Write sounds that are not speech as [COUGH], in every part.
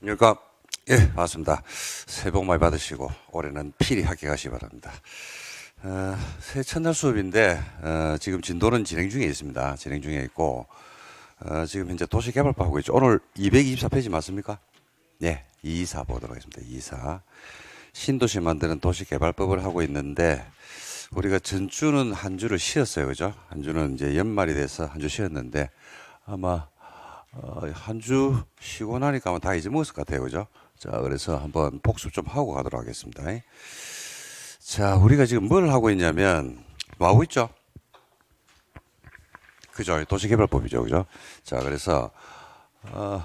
그러니까 예, 맞습니다. 새해 복 많이 받으시고 올해는 필히 합격하시기 바랍니다. 어, 새해 첫날 수업인데 어, 지금 진도는 진행 중에 있습니다. 진행 중에 있고 어, 지금 현재 도시개발법 하고 있죠. 오늘 224페이지 맞습니까? 네, 예, 224 보도록 하겠습니다. 224 신도시 만드는 도시개발법을 하고 있는데 우리가 전주는 한 주를 쉬었어요, 그죠? 한 주는 이제 연말이 돼서 한 주 쉬었는데 아마 어, 한주 쉬고 나니까 다 잊어먹었을 것 같아요. 그죠? 자, 그래서 한번 복습 좀 하고 가도록 하겠습니다. 자, 우리가 지금 뭘 하고 있냐면, 뭐 하고 있죠? 그죠? 도시개발법이죠. 그죠? 자, 그래서, 어,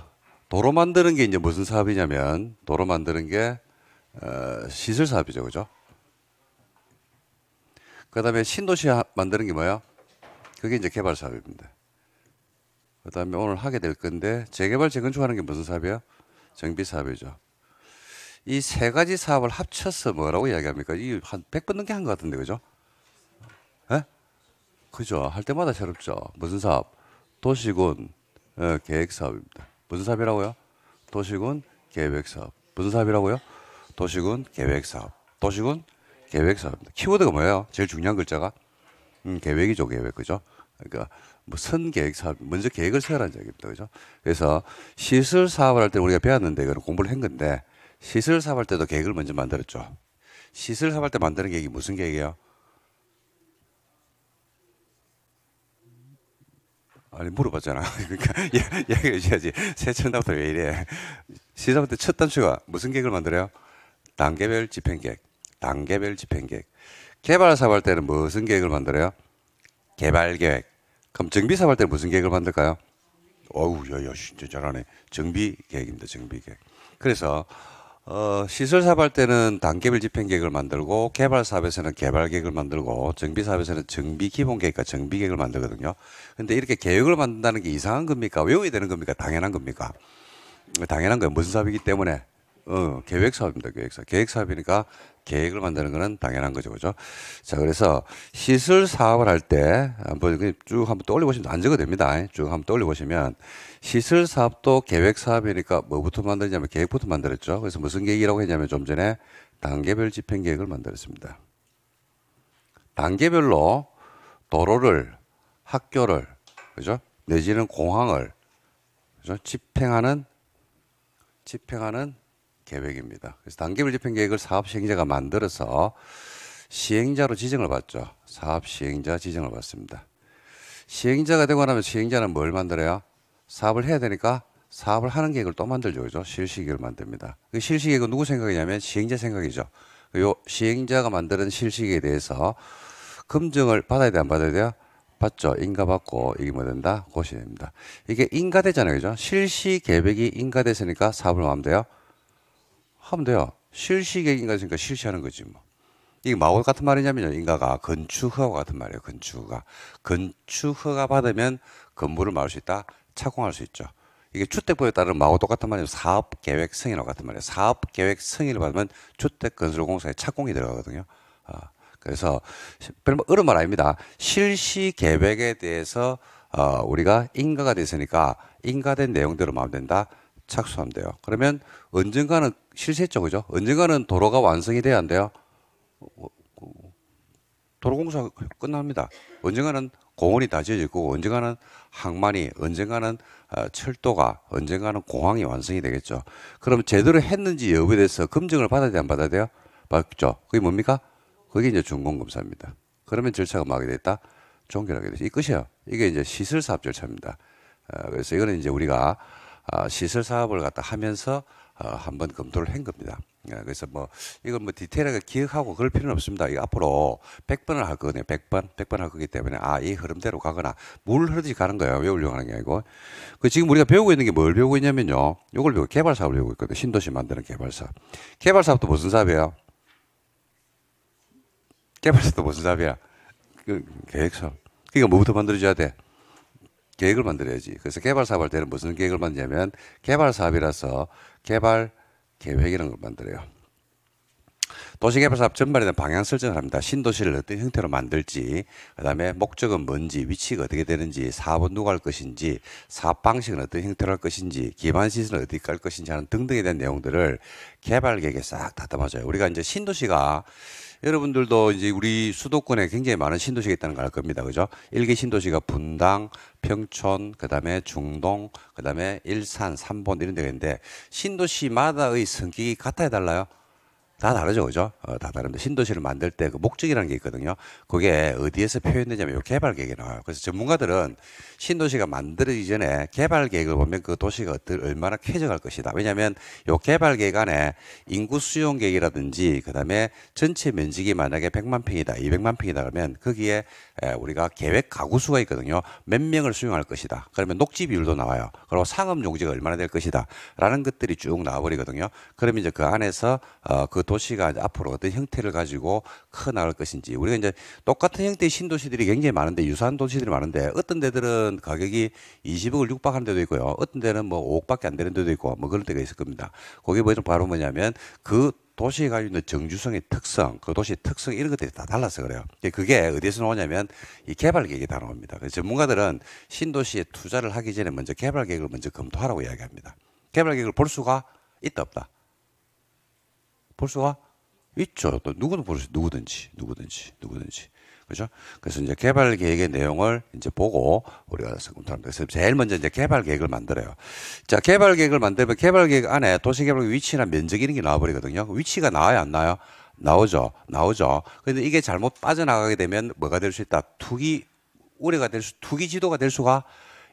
도로 만드는 게 이제 무슨 사업이냐면, 도로 만드는 게, 어, 시설 사업이죠. 그죠? 그 다음에 신도시 만드는 게 뭐예요? 그게 이제 개발 사업입니다. 그다음에 오늘 하게 될 건데 재개발 재건축하는 게 무슨 사업이야? 정비 사업이죠. 이 세 가지 사업을 합쳐서 뭐라고 이야기합니까? 이한 100번 넘게 한 것 같은데 그죠? 에? 예? 그죠. 할 때마다 새롭죠. 무슨 사업? 도시군 어, 계획 사업입니다. 무슨 사업이라고요? 도시군 계획 사업. 무슨 사업이라고요? 도시군 계획 사업. 도시군 계획 사업입니다. 키워드가 뭐예요? 제일 중요한 글자가 음, 계획이죠, 계획 그죠? 그러니까 뭐 선계획 사업 먼저 계획을 세우라는 얘기입니다. 그죠? 그래서 시설 사업을 할 때 우리가 배웠는데 그걸 공부를 한 건데 시설 사업할 때도 계획을 먼저 만들었죠. 시설 사업할 때 만드는 계획이 무슨 계획이에요? 아니 물어봤잖아. [LAUGHS] 그러니까 얘기해 를 줘야지. 세천나부터 왜 이래? 시설 때첫 단추가 무슨 계획을 만들어요? 단계별 집행계획, 단계별 집행계획. 개발 사업할 때는 무슨 계획을 만들어요? 개발 계획, 그럼 정비 사업할 때 무슨 계획을 만들까요? 어우, 야, 야, 진짜 잘하네. 정비 계획입니다. 정비 계획. 그래서 어, 시설 사업할 때는 단계별 집행 계획을 만들고 개발 사업에서는 개발 계획을 만들고 정비 사업에서는 정비 기본 계획과 정비 계획을 만들거든요. 근데 이렇게 계획을 만든다는 게 이상한 겁니까? 외워야 되는 겁니까? 당연한 겁니까? 당연한 거예요. 무슨 사업이기 때문에 어, 계획 사업입니다. 계획 사업. 계획 사업이니까 계획을 만드는 거는 당연한 거죠. 그죠? 자, 그래서 시술 사업을 할 때 한번 쭉 한번 떠올려 보시면 안적어 됩니다. 쭉 한번 떠올려 보시면 시술 사업도 계획 사업이니까 뭐부터 만들냐면 계획부터 만들었죠. 그래서 무슨 계획이라고 했냐면 좀 전에 단계별 집행 계획을 만들었습니다. 단계별로 도로를 학교를 그죠? 내지는 공항을 그죠? 집행하는 집행하는 계획입니다. 그래서 단기별 집행 계획을 사업 시행자가 만들어서 시행자로 지정을 받죠. 사업 시행자 지정을 받습니다. 시행자가 되고 나면 시행자는 뭘만들어야 사업을 해야 되니까 사업을 하는 계획을 또 만들죠. 그죠? 실시계획을 만듭니다. 그 실시계획은 누구 생각이냐면 시행자 생각이죠. 요 시행자가 만드는 실시계에 획 대해서 검증을 받아야 돼, 안 받아야 돼요? 받죠. 인가받고 이게 뭐 된다? 고시 됩니다. 이게 인가되잖아요. 그죠? 실시 계획이 인가됐으니까 사업을 하면 돼요. 하면 돼요. 실시객인가 그니까 실시하는 거지 뭐. 이게 마와 같은 말이냐면요. 인가가 건축허와 같은 말이에요. 건축허가. 건축허가 받으면 건물을 마을 수 있다. 착공할 수 있죠. 이게 주택법에 따른 마와 똑같은 말이에요. 사업계획 승인과 같은 말이에요. 사업계획 승인을 받으면 주택건설공사에 착공이 들어가거든요. 어, 그래서 별로 뭐 어려운 말 아닙니다. 실시계획에 대해서 어, 우리가 인가가 됐으니까 인가된 내용대로 마음 된다. 착수하면 돼요. 그러면 언젠가는 실세죠, 그죠? 언젠가는 도로가 완성이 돼야 한대요. 도로 공사 끝납니다. 언젠가는 공원이 다 지어질 고 언젠가는 항만이, 언젠가는 어, 철도가, 언젠가는 공항이 완성이 되겠죠. 그럼 제대로 했는지 여부에 대해서 검증을 받아야 돼, 안 받아야 돼요? 맞죠? 그게 뭡니까? 그게 이제 준공검사입니다. 그러면 절차가 막이 됐다? 종결하게 되죠. 이 끝이에요. 이게 이제 시설사업 절차입니다. 어, 그래서 이거는 이제 우리가 아, 시설 사업을 갖다 하면서 어, 한번 검토를 한 겁니다. 예, 그래서 뭐 이건 뭐 디테일하게 기억하고 그럴 필요는 없습니다. 이 앞으로 100번을 할 거거든요. 100번, 100번 할 거기 때문에 아, 이 흐름대로 가거나 물 흐르듯이 가는 거예요. 외우려고 하는 게 아니고. 그 지금 우리가 배우고 있는 게 뭘 배우고 있냐면요. 요걸 배우고 개발 사업을 배우고 있거든요. 신도시 만드는 개발 사업. 개발 사업도 무슨 사업이에요? 개발 사도 무슨 사업이야? 그 계획 서업 그러니까 뭐부터 만들어줘야 돼? 계획을 만들어야지. 그래서 개발 사업할 때는 무슨 계획을 만드냐면 개발 사업이라서 개발 계획이라는 걸 만들어요. 도시개발사업 전반에 대한 방향 설정을 합니다. 신도시를 어떤 형태로 만들지, 그 다음에 목적은 뭔지, 위치가 어떻게 되는지, 사업은 누가 할 것인지, 사업 방식은 어떤 형태로 할 것인지, 기반 시설은 어디까지 할 것인지 하는 등등에 대한 내용들을 개발계획에 싹다 담아줘요. 우리가 이제 신도시가 여러분들도 이제 우리 수도권에 굉장히 많은 신도시가 있다는 걸 알 겁니다. 그죠? 일개 신도시가 분당, 평촌, 그 다음에 중동, 그 다음에 일산, 삼본 이런 데가 있는데 신도시마다의 성격이 같아야 달라요. 다 다르죠, 그죠? 어, 다 다른데 신도시를 만들 때 그 목적이라는 게 있거든요. 그게 어디에서 표현되냐면 요 개발 계획이 나와요. 그래서 전문가들은 신도시가 만들어지기 전에 개발 계획을 보면 그 도시가 어떨, 얼마나 쾌적할 것이다. 왜냐하면 요 개발 계획 안에 인구 수용 계획이라든지 그다음에 전체 면적이 만약에 100만 평이다, 200만 평이다 그러면 거기에 우리가 계획 가구 수가 있거든요. 몇 명을 수용할 것이다. 그러면 녹지 비율도 나와요. 그리고 상업 용지가 얼마나 될 것이다라는 것들이 쭉 나와버리거든요. 그러면 이제 그 안에서 어, 그 도시가 앞으로 어떤 형태를 가지고 커 나갈 것인지 우리가 이제 똑같은 형태의 신도시들이 굉장히 많은데 유사한 도시들이 많은데 어떤 데들은 가격이 20억을 육박하는 데도 있고요. 어떤 데는 뭐 5억밖에 안 되는 데도 있고 뭐 그런 데가 있을 겁니다. 그게 뭐 바로 뭐냐면 그 도시에 가지고 있는 정주성의 특성, 그 도시의 특성 이런 것들이 다 달라서 그래요. 그게 어디에서 나오냐면 이 개발 계획이 다 나옵니다. 그래서 전문가들은 신도시에 투자를 하기 전에 먼저 개발 계획을 먼저 검토하라고 이야기합니다. 개발 계획을 볼 수가 있다 없다. 볼 수가 있죠. 또 누구도 볼 수, 누구든지, 누구든지, 누구든지. 그죠? 그래서 이제 개발 계획의 내용을 이제 보고 우리가 검토합니다. 제일 먼저 이제 개발 계획을 만들어요. 자, 개발 계획을 만들면 개발 계획 안에 도시 개발 위치나 면적 이런 게 나와버리거든요. 위치가 나와야 안나요 나오죠. 나오죠. 근데 이게 잘못 빠져나가게 되면 뭐가 될 수 있다? 투기 우려가 될 수, 투기 지도가 될 수가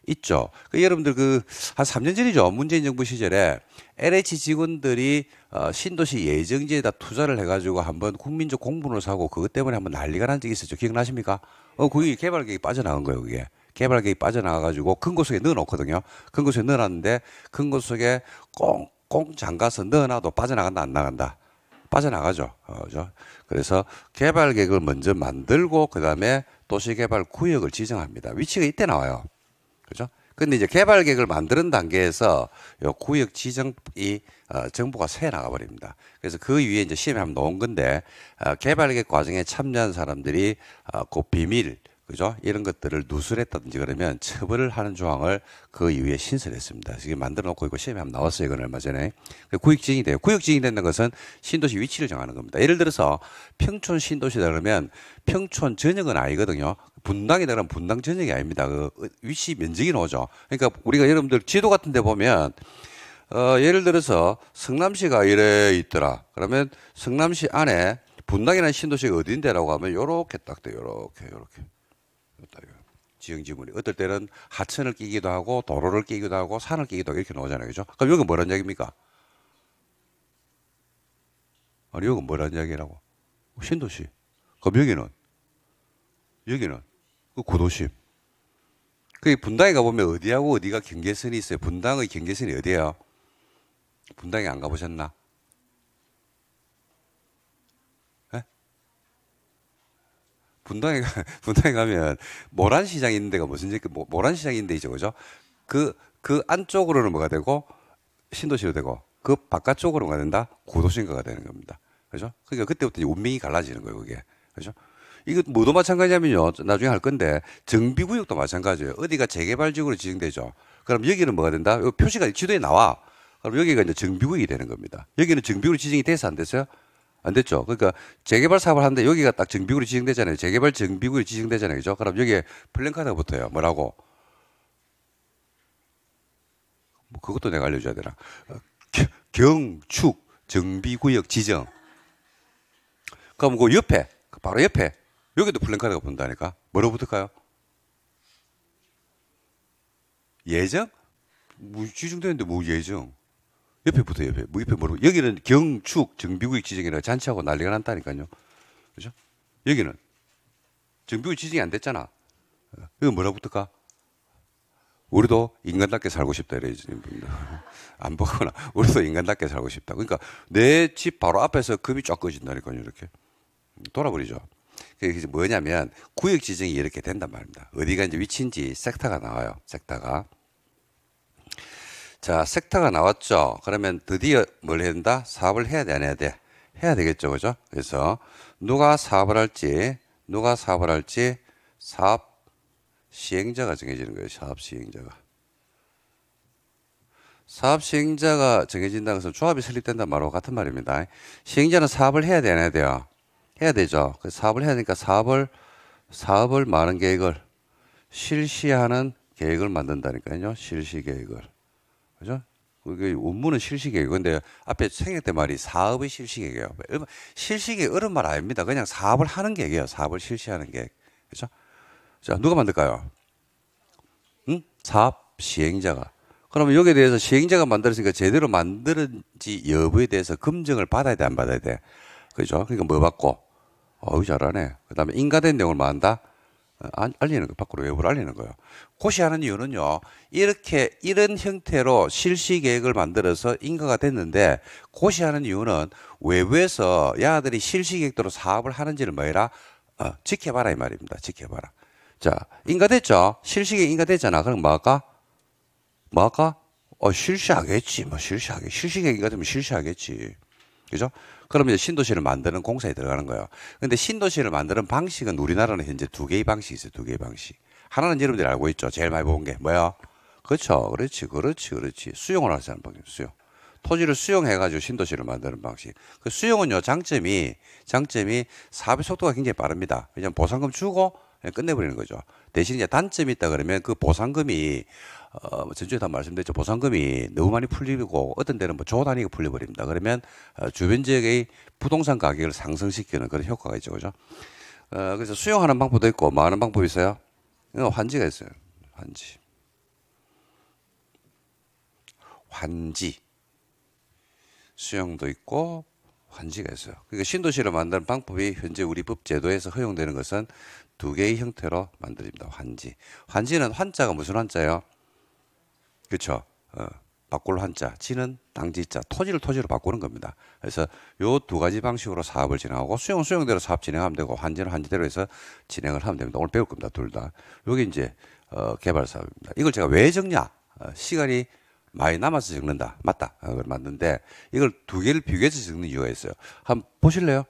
있죠. 그 여러분들 그 한 3년 전이죠. 문재인 정부 시절에 LH 직원들이 어, 신도시 예정지에다 투자를 해가지고 한번 국민적 공분을 사고 그것 때문에 한번 난리가 난 적이 있었죠. 기억나십니까? 어, 그게 개발 계획이 빠져나간 거예요, 그게. 개발 계획이 빠져나가가지고 큰곳 속에 넣어놓거든요. 큰곳 속에 넣어놨는데 큰곳 속에 꽁꽁 잠가서 넣어놔도 빠져나간다, 안 나간다. 빠져나가죠. 어, 죠 그래서 개발 계획을 먼저 만들고 그 다음에 도시개발 구역을 지정합니다. 위치가 이때 나와요. 그죠? 근데 이제 개발 계획을 만드는 단계에서 요 구역 지정이 어, 정보가새 나가버립니다. 그래서 그 위에 이제 시험에 한번 놓은 건데 어, 개발 계획 과정에 참여한 사람들이 어, 그 비밀 그죠? 이런 것들을 누술했다든지 그러면 처벌을 하는 조항을 그 이후에 신설했습니다. 지금 만들어 놓고 있고 시험에 한번 나왔어요. 이건 얼마 전에. 그 구역지정이 돼요. 구역지정이 된다는 것은 신도시 위치를 정하는 겁니다. 예를 들어서 평촌 신도시다 그러면 평촌 전역은 아니거든요. 분당이 되는 분당 전역이 아닙니다. 그 위치 면적이 나오죠. 그러니까 우리가 여러분들 지도 같은 데 보면 어, 예를 들어서 성남시가 이래 있더라. 그러면 성남시 안에 분당이라는 신도시가 어딘데라고 하면 요렇게 딱 돼요. 렇게 요렇게. 지형 지문이 어떨 때는 하천을 끼기도 하고 도로를 끼기도 하고 산을 끼기도 하고 이렇게 나오잖아요. 그죠? 그럼 여기 뭐라는 얘기입니까? 아니 여기 뭐라는 얘기라고? 신도시. 그럼 여기는 여기는 그 구도십. 그 분당에 가보면 어디하고 어디가 경계선이 있어요. 분당의 경계선이 어디예요? 분당에 안 가보셨나? 에? 예? 분당에 [LAUGHS] 분당에 가면 모란시장 있는 데가 무슨 모란시장 있는 데죠, 그죠? 그그 그 안쪽으로는 뭐가 되고 신도시로 되고 그 바깥쪽으로 가야 다 고도심가가 되는 겁니다, 그죠? 그러니까 그때부터 운명이 갈라지는 거예요, 그게, 그죠? 이것 뭐도 마찬가지냐면요. 나중에 할 건데 정비구역도 마찬가지예요. 어디가 재개발 지구로 지정되죠. 그럼 여기는 뭐가 된다? 요 표시가 지도에 나와. 그럼 여기가 이제 정비구역이 되는 겁니다. 여기는 정비구역 지정이 돼서 안 됐어요? 안 됐죠. 그러니까 재개발 사업을 하는데 여기가 딱 정비구역이 지정되잖아요. 재개발 정비구역이 지정되잖아요. 그죠? 그럼 여기에 플랜카드가 붙어요. 뭐라고? 뭐 그것도 내가 알려줘야 되나? 어, 경축 정비구역 지정. 그럼 그 옆에 바로 옆에 여기도 플랜카드가 본다니까. 뭐로 붙을까요? 예정? 뭐 지정되는데 뭐 예정? 옆에 붙어 옆에. 뭐 옆에 뭐로? 여기는 경축 정비구역 지정이라 잔치하고 난리가 난다니까요. 그죠? 여기는 정비구역 지정이 안 됐잖아. 이거 뭐라 붙을까? 우리도 인간답게 살고 싶다 이래지 [LAUGHS] 안 보거나 우리도 인간답게 살고 싶다. 그러니까 내 집 바로 앞에서 금이쫙 꺼진다니까요 이렇게 돌아버리죠. 그게 뭐냐면 구역 지정이 이렇게 된단 말입니다. 어디가 이제 위치인지 섹터가 나와요. 섹터가. 자, 섹터가 나왔죠. 그러면 드디어 뭘 해야 된다? 사업을 해야 돼, 안 해야 돼? 해야 되겠죠. 그죠? 그래서 누가 사업을 할지, 누가 사업을 할지 사업 시행자가 정해지는 거예요. 사업 시행자가. 사업 시행자가 정해진다는 것은 조합이 설립된다는 말과 같은 말입니다. 시행자는 사업을 해야 되나 돼요. 해야 되죠. 그 사업을 해야 되니까 사업을 사업을 많은 계획을 실시하는 계획을 만든다니까요. 실시 계획을. 그죠? 그게 원문은 실시 계획. 근데 앞에 생길 때 말이 사업의 실시 계획이에요. 실시 계획 어려운 말 아닙니다. 그냥 사업을 하는 계획이에요. 사업을 실시하는 계획. 그죠? 자, 누가 만들까요? 응? 사업 시행자가. 그러면 여기에 대해서 시행자가 만들었으니까 제대로 만들었지 여부에 대해서 검증을 받아야 돼, 안 받아야 돼? 그죠? 그러니까 뭐 받고? 어우 잘하네. 그다음에 인가된 내용을 뭐 한다? 어, 알리는 거 밖으로 외부로 알리는 거예요. 고시하는 이유는요. 이렇게 이런 형태로 실시 계획을 만들어서 인가가 됐는데 고시하는 이유는 외부에서 야들이 실시 계획대로 사업을 하는지를 뭐라 해 어, 지켜봐라 이 말입니다. 지켜봐라. 자 인가됐죠. 실시 계획 인가됐잖아. 그럼 뭐할까? 뭐할까? 어 실시하겠지. 뭐 실시하겠. 실시 계획 인가되면 실시하겠지. 그죠? 그러면 신도시를 만드는 공사에 들어가는 거예요. 근데 신도시를 만드는 방식은 우리나라는 현재 두 개의 방식이 있어요. 두 개의 방식. 하나는 여러분들이 알고 있죠. 제일 많이 본 게뭐예요 그렇죠. 그렇지. 그렇지. 그렇지. 수용을 하자는 방식. 수용. 토지를 수용해가지고 신도시를 만드는 방식. 그 수용은요, 장점이, 장점이 사업 의 속도가 굉장히 빠릅니다. 왜냐면 보상금 주고 끝내버리는 거죠. 대신 이제 단점이 있다 그러면 그 보상금이 어, 전주에 뭐 다 말씀드렸죠. 보상금이 너무 많이 풀리고 어떤 데는뭐조 단위가 풀려버립니다. 그러면 어, 주변 지역의 부동산 가격을 상승시키는 그런 효과가 있죠. 그죠? 어, 그래서 수용하는 방법도 있고, 뭐 하는 방법이 있어요. 환지가 있어요. 환지. 환지. 수용도 있고, 환지가 있어요. 그러니까 신도시를 만드는 방법이 현재 우리 법 제도에서 허용되는 것은 두 개의 형태로 만들입니다. 환지. 환지는 환자가 무슨 환자예요? 그렇죠. 어, 바꿀 한자, 지는 당지자, 토지를 토지로 바꾸는 겁니다. 그래서 요 두 가지 방식으로 사업을 진행하고 수용 수용대로 사업 진행하면 되고 환지는 환지대로 해서 진행을 하면 됩니다. 오늘 배울 겁니다. 둘 다. 요게 이제 어, 개발 사업입니다. 이걸 제가 왜 적냐? 어, 시간이 많이 남아서 적는다. 맞다. 어, 맞는데 이걸 두 개를 비교해서 적는 이유가 있어요. 한번 보실래요?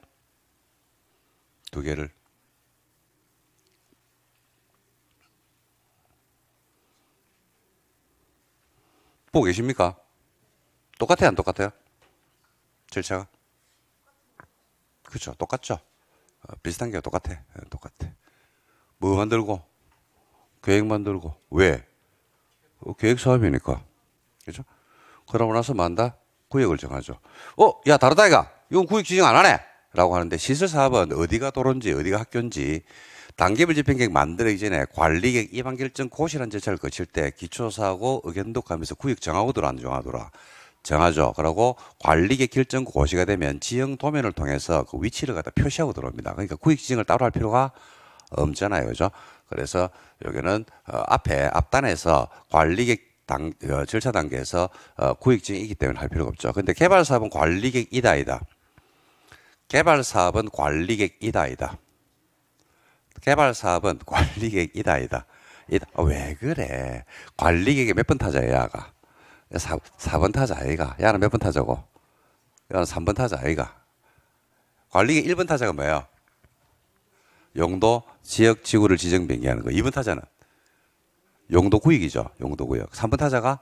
두 개를 보고 계십니까? 똑같아요, 안 똑같아요? 절차가? 그렇죠, 똑같죠. 어, 비슷한 게 똑같아, 네, 똑같아. 뭐 만들고 계획 만들고 왜? 어, 계획 사업이니까, 그죠 그러고 나서 만다 구역을 정하죠. 어, 야 다르다 이거 이건 구역 지정 안 하네. 라고 하는데 시설 사업은 어디가 도로인지 어디가 학교인지 단계별 집행계획 만들기 전에 관리계획 입안 결정 고시란 절차를 거칠 때 기초사고 하 의견도 하면서 구역 정하고도라 안 정하더라. 정하죠. 그러고 관리계획 결정 고시가 되면 지형 도면을 통해서 그 위치를 갖다 표시하고 들어옵니다. 그러니까 구역 지정을 따로 할 필요가 없잖아요. 그죠? 그래서 여기는 어, 앞에 앞단에서 관리객 단, 어, 절차 단계에서 어, 구획증이기 때문에 할 필요가 없죠. 근데 개발 사업은 관리객 이다이다. 개발 사업은 관리객 이다이다. 개발 사업은 [LAUGHS] 관리객 이다 이다. 이다. 아, 왜 그래? 관리객이 몇 번 타자야 야가? 4, 4번 타자 아이가. 야는 몇 번 타자고? 야는 3번 타자 아이가. 관리객 1번 타자가 뭐예요? 용도 지역 지구를 지정 변경하는 거. 2번 타자는 용도 구역이죠. 용도 구역. 3번 타자가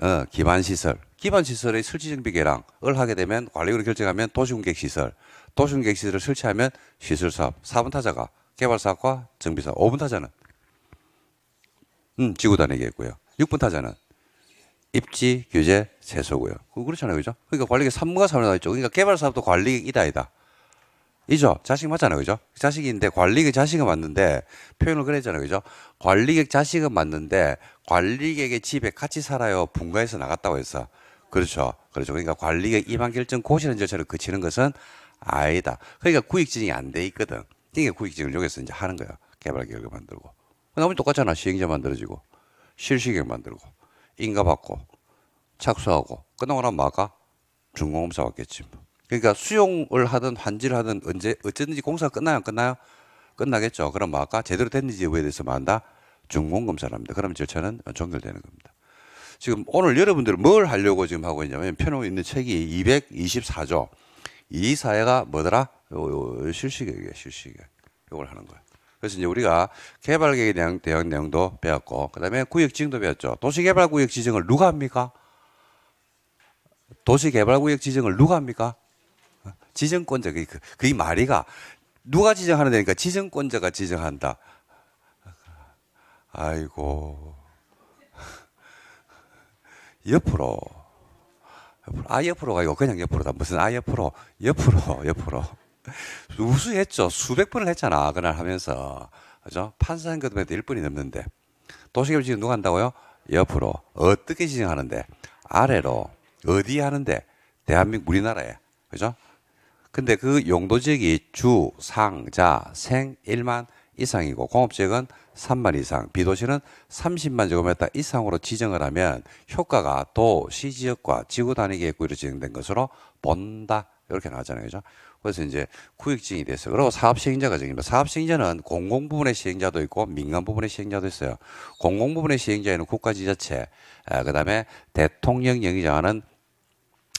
어, 기반 시설. 기반 시설의 설치정비 계량을 하게 되면 관리를 결정하면 도시공객 시설. 도시공객 시설을 설치하면 시설 사업. 4번 타자가 개발사업과 정비사. 업 5분 타자는? 음, 지구단 얘기했고요. 6분 타자는? 입지, 규제, 세소고요. 그렇잖아요. 그죠? 그러니까 관리계 3과 4로 나가 있죠. 그러니까 개발사업도 관리이다, 이다. 이죠? 자식 맞잖아요. 그죠? 자식인데 관리계 자식은 맞는데 표현을 그랬잖아요. 그죠? 관리객 자식은 맞는데 관리객의 집에 같이 살아요. 분가해서 나갔다고 해서. 그렇죠. 그렇죠. 그러니까 관리객 이반 결정 고시는 절차를 거치는 것은 아니다. 그러니까 구익증이 안 돼 있거든. 띵의 구익증을 여기서 이제 하는 거야. 개발 계획을 만들고. 그다음에 똑같잖아. 시행자 만들어지고, 실시계획 만들고, 인가 받고, 착수하고, 끝나고 나면 마가 준공검사 왔겠지. 뭐. 그러니까 수용을 하든 환지를 하든 언제, 어쨌든지 공사가 끝나요? 안 끝나요? 끝나겠죠. 그럼 마가 제대로 됐는지 여부에 대해서 만다 준공검사를 합니다. 그러면 절차는 종결되는 겁니다. 지금 오늘 여러분들은 뭘 하려고 지금 하고 있냐면 펴놓고 있는 책이 224조. 이 사회가 뭐더라? 요, 실시계획이에요, 실시계획. 요걸 하는 거예요. 그래서 이제 우리가 개발 계획에 대한 대응 내용도 배웠고, 그 다음에 구역 지정도 배웠죠. 도시개발 구역 지정을 누가 합니까? 도시개발 구역 지정을 누가 합니까? 지정권자, 그, 그, 그 이 말이가 누가 지정하는 데니까 지정권자가 지정한다. 아이고. [LAUGHS] 옆으로. 옆으로. 아, 옆으로 가고 그냥 옆으로다. 무슨 아, 옆으로. 옆으로, 옆으로. 우수했죠. 수백 번을 했잖아. 그날 하면서. 그죠? 판사 선거도 일분이 넘는데. 도시개발 지금 누가 한다고요? 옆으로. 어떻게 진행하는데? 아래로. 어디 하는데? 대한민국 우리나라에. 그죠? 근데 그 용도 지역이 주, 상, 자, 생 1만 이상이고 공업 지역은 3만 이상, 비도시는 30만 제곱미터 이상으로 지정을 하면 효과가 도시 지역과 지구 단위 계획구로 지정된 것으로 본다. 이렇게 나왔잖아요. 그죠? 그래서 이제 구역증이 됐어요. 그리고 사업시행자 가정입니다 사업시행자는 공공 부분의 시행자도 있고 민간 부분의 시행자도 있어요. 공공 부분의 시행자에는 국가지자체, 아, 그다음에 대통령 영위 정하는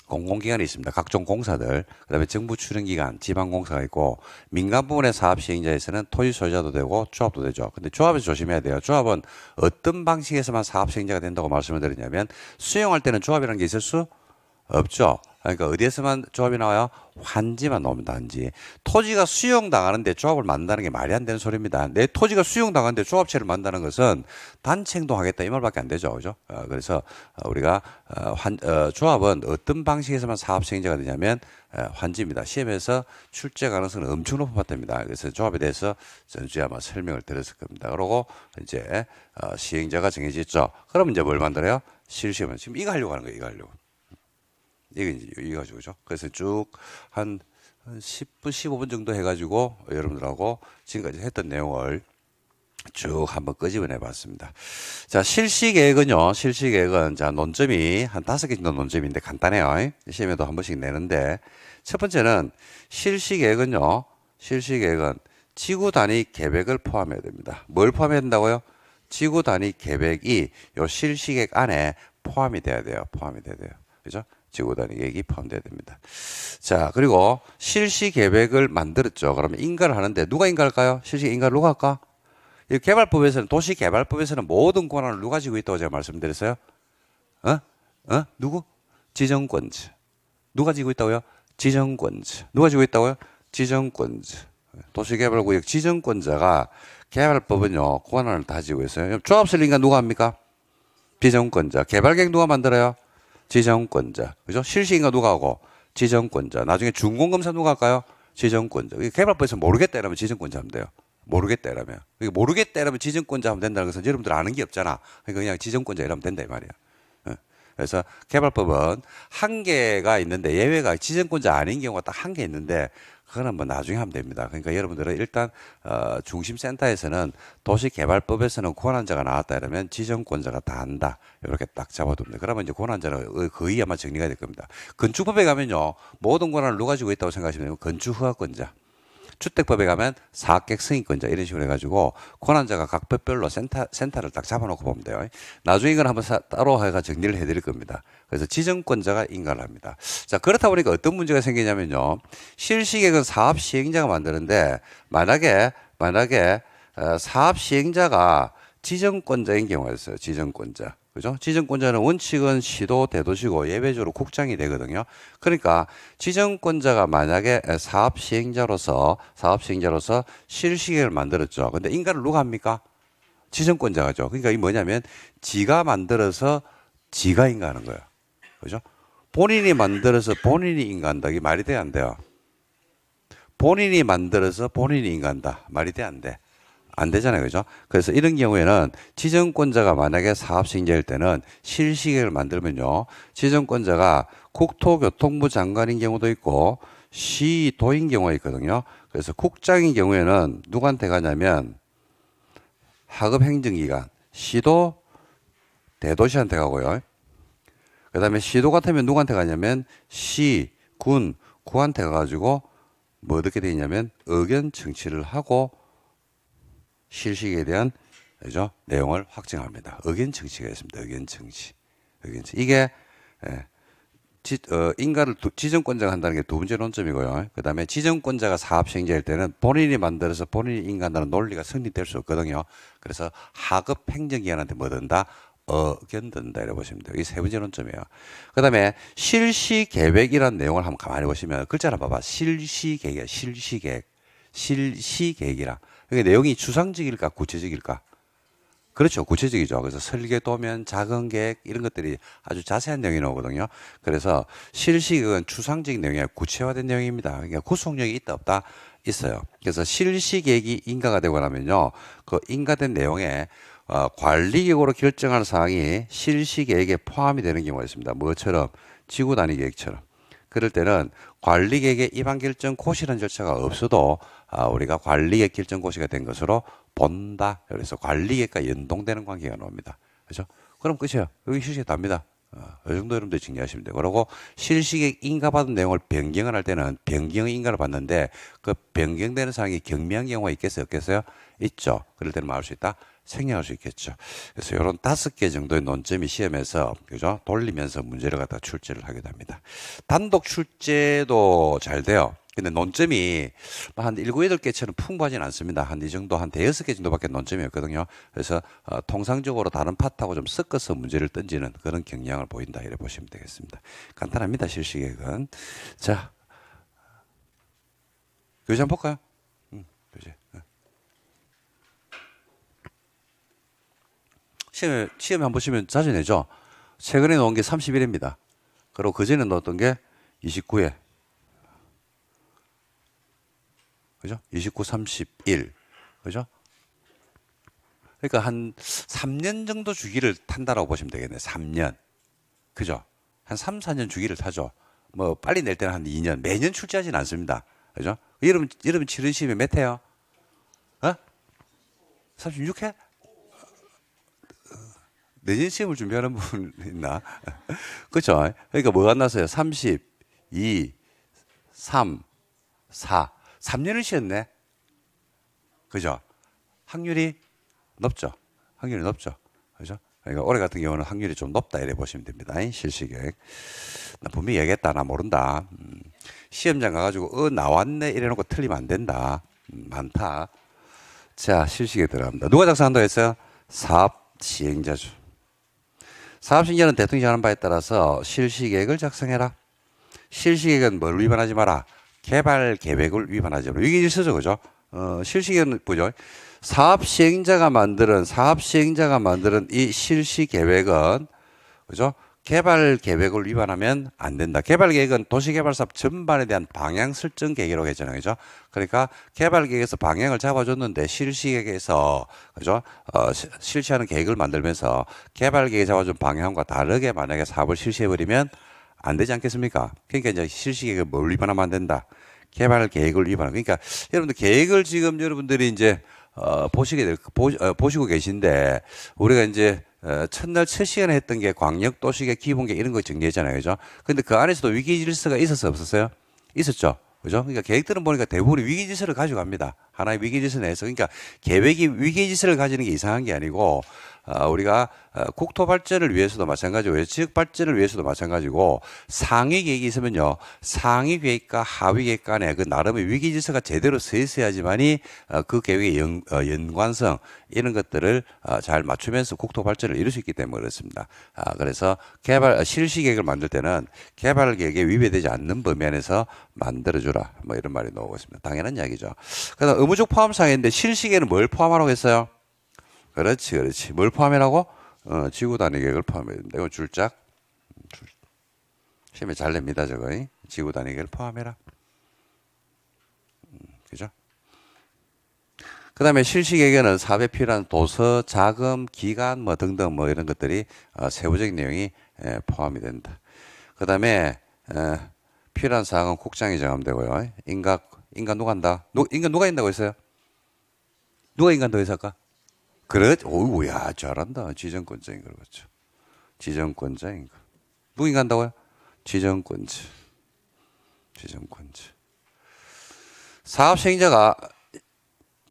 공공기관이 있습니다. 각종 공사들, 그다음에 정부 출연기관, 지방공사가 있고 민간 부분의 사업 시행자에서는 토지 소유자도 되고 조합도 되죠. 근데 조합에서 조심해야 돼요. 조합은 어떤 방식에서만 사업 시행자가 된다고 말씀을 드리냐면 수용할 때는 조합이라는 게 있을 수 없죠. 그러니까 어디에서만 조합이 나와요? 환지만 나옵니다. 환지. 토지가 수용당하는데 조합을 만드는게 말이 안 되는 소리입니다. 내 토지가 수용당하는데 조합체를 만드는 것은 단체 행동하겠다 이 말밖에 안 되죠. 그죠? 어, 그래서 어, 우리가 어, 환, 어, 조합은 어떤 방식에서만 사업 시행자가 되냐면 어, 환지입니다. 시험에서 출제 가능성은 엄청 높은 파트입니다. 그래서 조합에 대해서 전주에 아마 설명을 드렸을 겁니다. 그러고 이제 어, 시행자가 정해지죠. 그럼 이제 뭘 만들어요? 실시험은 지금 이거 하려고 하는 거예요. 이거 하려고. 이게 이제 이거죠, 그죠? 그래서 쭉 한 한 10분, 15분 정도 해가지고 여러분들하고 지금까지 했던 내용을 쭉 한번 끄집어내 봤습니다. 자, 실시계획은요, 실시계획은 자, 논점이 한 다섯 개 정도 논점인데 간단해요. 시험에도 한 번씩 내는데 첫 번째는 실시계획은요, 실시계획은 지구 단위 계획을 포함해야 됩니다. 뭘 포함해야 된다고요? 지구 단위 계획이 요 실시계획 안에 포함이 돼야 돼요. 포함이 돼야 돼요. 그죠? 지구단위 계획이 포함되어야 됩니다. 자, 그리고 실시 계획을 만들었죠. 그러면 인가를 하는데 누가 인가할까요? 실시 인가를 누가 할까? 개발법에서는 도시 개발법에서는 모든 권한을 누가 지고 있다고 제가 말씀드렸어요? 어? 어? 누구? 지정권자. 누가 지고 있다고요? 지정권자. 누가 지고 있다고요? 지정권자. 도시개발구역 지정권자가 개발법은요 권한을 다 지고 있어요. 조합설립인가 누가 합니까? 지정권자. 개발계획 누가 만들어요? 지정권자. 그죠? 실시인가 누가 하고 지정권자. 나중에 준공검사 누가 할까요? 지정권자. 개발법에서 모르겠다 이러면 지정권자 하면 돼요. 모르겠다 이러면. 모르겠다 이러면 지정권자 하면 된다는 것은 여러분들 아는 게 없잖아. 그러니까 그냥 지정권자 이러면 된다 이 말이야. 그래서 개발법은 한계가 있는데 예외가 지정권자 아닌 경우가 딱 한 개 있는데 그거는 뭐 나중에 하면 됩니다. 그러니까 여러분들은 일단 어, 중심센터에서는 도시개발법에서는 권한자가 나왔다 이러면 지정권자가 다 한다. 이렇게 딱 잡아둡니다. 그러면 이제 권한자는 거의 아마 정리가 될 겁니다. 건축법에 가면요. 모든 권한을 누가 지고 있다고 생각하시면 건축허가권자. 주택법에 가면 사학객 승인권자 이런 식으로 해가지고 권한자가 각별별로 센터, 센터를 딱 잡아놓고 보면 돼요. 나중에 이걸 한번 사, 따로 해가 정리를 해드릴 겁니다. 그래서 지정권자가 인가를 합니다. 자, 그렇다 보니까 어떤 문제가 생기냐면요. 실시계획은 사업 시행자가 만드는데 만약에, 만약에 어, 사업 시행자가 지정권자인 경우가 있어요. 지정권자. 그죠? 지정권자는 원칙은 시도, 대도시고 예외적으로 국장이 되거든요. 그러니까 지정권자가 만약에 사업 시행자로서 사업 시행자로서 실시계를 만들었죠. 근데 인가를 누가 합니까? 지정권자가죠. 그러니까 이 뭐냐면 지가 만들어서 지가 인가하는 거예요. 그죠? 본인이 만들어서 본인이 인간다. 이 말이 돼 안 돼요? 본인이 만들어서 본인이 인간다. 말이 돼 안 돼? 안 되잖아요. 그죠? 그래서 이런 경우에는 지정권자가 만약에 사업신계일 때는 실시계를 만들면요. 지정권자가 국토교통부 장관인 경우도 있고 시도인 경우가 있거든요. 그래서 국장인 경우에는 누구한테 가냐면 하급 행정기관, 시도, 대도시한테 가고요. 그 다음에 시도 같으면 누구한테 가냐면 시, 군, 구한테 가가지고 뭐 어떻게 되냐면 의견 청취를 하고 실식에 대한 그죠? 내용을 확증합니다. 의견 증치가 있습니다. 의견 증치. 의견 증치. 이게 예, 지, 어, 인가를 두, 지정권자가 한다는 게 두 번째 논점이고요. 그 다음에 지정권자가 사업시행자일 때는 본인이 만들어서 본인이 인간다는 논리가 성립될 수 없거든요. 그래서 하급 행정기관한테 뭐 든다? 어견 든다. 이래 보시면 돼요. 이세 번째 논점이에요. 그 다음에 실시계획이라는 내용을 한번 가만히 보시면 글자를 봐봐. 실시계획 이야 실시계획. 실시계획이라. 그게 내용이 추상적일까 구체적일까? 그렇죠. 구체적이죠. 그래서 설계 도면, 작은 계획 이런 것들이 아주 자세한 내용이 나오거든요. 그래서 실식은 추상적인 내용이 구체화된 내용입니다. 그러니까 구속력이 있다 없다 있어요. 그래서 실시 계획이 인가가 되고 나면요. 그 인가된 내용에 어, 관리 계획으로 결정하는 사항이 실시 계획에 포함이 되는 경우가 있습니다. 뭐처럼 지구 단위 계획처럼. 그럴 때는 관리 계획의 입안 결정 고시라는 절차가 없어도 아, 우리가 관리의 결정고시가 된 것으로 본다. 그래서 관리계가 연동되는 관계가 나옵니다. 그죠 그럼 끝이에요. 여기 실시계 답니다. 어, 아, 이 정도 여러분들 정리하시면 돼요. 그러고 실시계 인가받은 내용을 변경을 할 때는 변경의 인가를 받는데 그 변경되는 사항이 경미한 경우가 있겠어요? 없겠어요? 있죠. 그럴 때는 말할 수 있다. 생략할 수 있겠죠. 그래서 이런 다섯 개 정도의 논점이 시험에서 그죠 돌리면서 문제를 갖다 출제를 하게 됩니다. 단독 출제도 잘 돼요. 근데 논점이 뭐 한 일곱 여덟 개처럼 풍부하진 않습니다. 한 이 정도 한 대여섯 개 정도밖에 논점이없거든요 그래서 어, 통상적으로 다른 파트하고 좀 섞어서 문제를 던지는 그런 경향을 보인다 이래 보시면 되겠습니다. 간단합니다 실시계획은자 교재 한번 볼까요? 시험에, 시험에 한번 보시면 자주 내죠. 최근에 나온 게3 0일입니다 그리고 그전에 넣었던 게 29회. 그죠? 29, 31. 그죠? 그러니까 한 3년 정도 주기를 탄다라고 보시면 되겠네. 3년. 그죠? 한 3, 4년 주기를 타죠. 뭐 빨리 낼 때는 한 2년. 매년 출제하진 않습니다. 그죠? 여러분, 여러분 치른 시험에 몇 해요? 어? 36회? 내신 시험을 준비하는 분 [LAUGHS] 있나? 그렇죠. 그러니까 뭐가 나서요? 30, 2, 3, 4. 3년을 쉬었네. 그죠? 확률이 높죠. 확률이 높죠. 그죠? 그러니까 올해 같은 경우는 확률이 좀 높다 이래 보시면 됩니다. 실시객. 나 분명히 얘기했다. 나 모른다. 음, 시험장 가가지고 어 나왔네 이래 놓고 틀리면 안 된다. 음, 많다. 자 실시객 들어갑니다. 누가 작성한다고 했어요? 사업 시행자죠. 사업신계는 대통령이 하는 바에 따라서 실시계획을 작성해라. 실시계획은 뭘 위반하지 마라. 개발 계획을 위반하지 마라. 이게 일서죠, 그죠? 어, 실시계획은 뭐죠? 사업 시행자가 만드는 사업 시행자가 만드는 이 실시 계획은 그죠? 개발 계획을 위반하면 안 된다. 개발 계획은 도시개발사업 전반에 대한 방향 설정 계기로 했잖아요. 그죠? 그러니까 개발 계획에서 방향을 잡아줬는데 실시 계획에서, 그죠? 어, 실시하는 계획을 만들면서 개발 계획에 잡아준 방향과 다르게 만약에 사업을 실시해버리면 안 되지 않겠습니까? 그러니까 이제 실시 계획을 뭘 위반하면 안 된다. 개발 계획을 위반하고. 그러니까 여러분들 계획을 지금 여러분들이 이제 어, 보시게 될, 보, 어, 보시고 계신데 우리가 이제 어, 첫날 첫 시간에 했던 게 광역 도시계 기본계 이런 거 정리했잖아요. 그죠? 근데 그 안에서도 위기 질서가 있었어 없었어요? 있었죠. 그죠? 그러니까 계획들은 보니까 대부분 이 위기 질서를 가져갑니다. 하나의 위기 질서 내에서. 그러니까 계획이 위기 질서를 가지는 게 이상한 게 아니고 아, 우리가 어, 국토 발전을 위해서도 마찬가지고 지역 발전을 위해서도 마찬가지고 상위 계획이 있으면요 상위 계획과 하위 계획 간에 그 나름의 위기 질서가 제대로 서 있어야지만이 어, 그 계획의 연, 어, 연관성 이런 것들을 잘 맞추면서 국토 발전을 이룰 수 있기 때문에 그렇습니다. 아, 그래서 개발 실시 계획을 만들 때는 개발 계획에 위배되지 않는 범위 안에서 만들어주라 뭐 이런 말이 나오고 있습니다. 당연한 이야기죠. 그다음 의무적 포함 사항인데 실시계획은뭘 포함하라고 했어요? 그렇지, 그렇지. 뭘 포함이라고? 어, 지구 단위 계획을 포함해야 된다. 이건 줄짝. 줄. 시험에 잘 냅니다, 저거. 이? 지구 단위 계획을 포함해라. 음, 그죠? 그 다음에 실시계획에는 사업에 필요한 도서, 자금, 기간 뭐 등등 뭐 이런 것들이 어, 세부적인 내용이 예, 포함이 된다. 그 다음에 필요한 사항은 국장이 정함되고요. 인간, 인간 누가 한다? 누, 인간 누가 한다고 했어요? 누가 인간 더 회사일까? 그래, 오우야, 잘한다. 지정권자인 걸그죠 지정권자인 거. 누군가 다고요 지정권자. 지정권자. 사업시행자가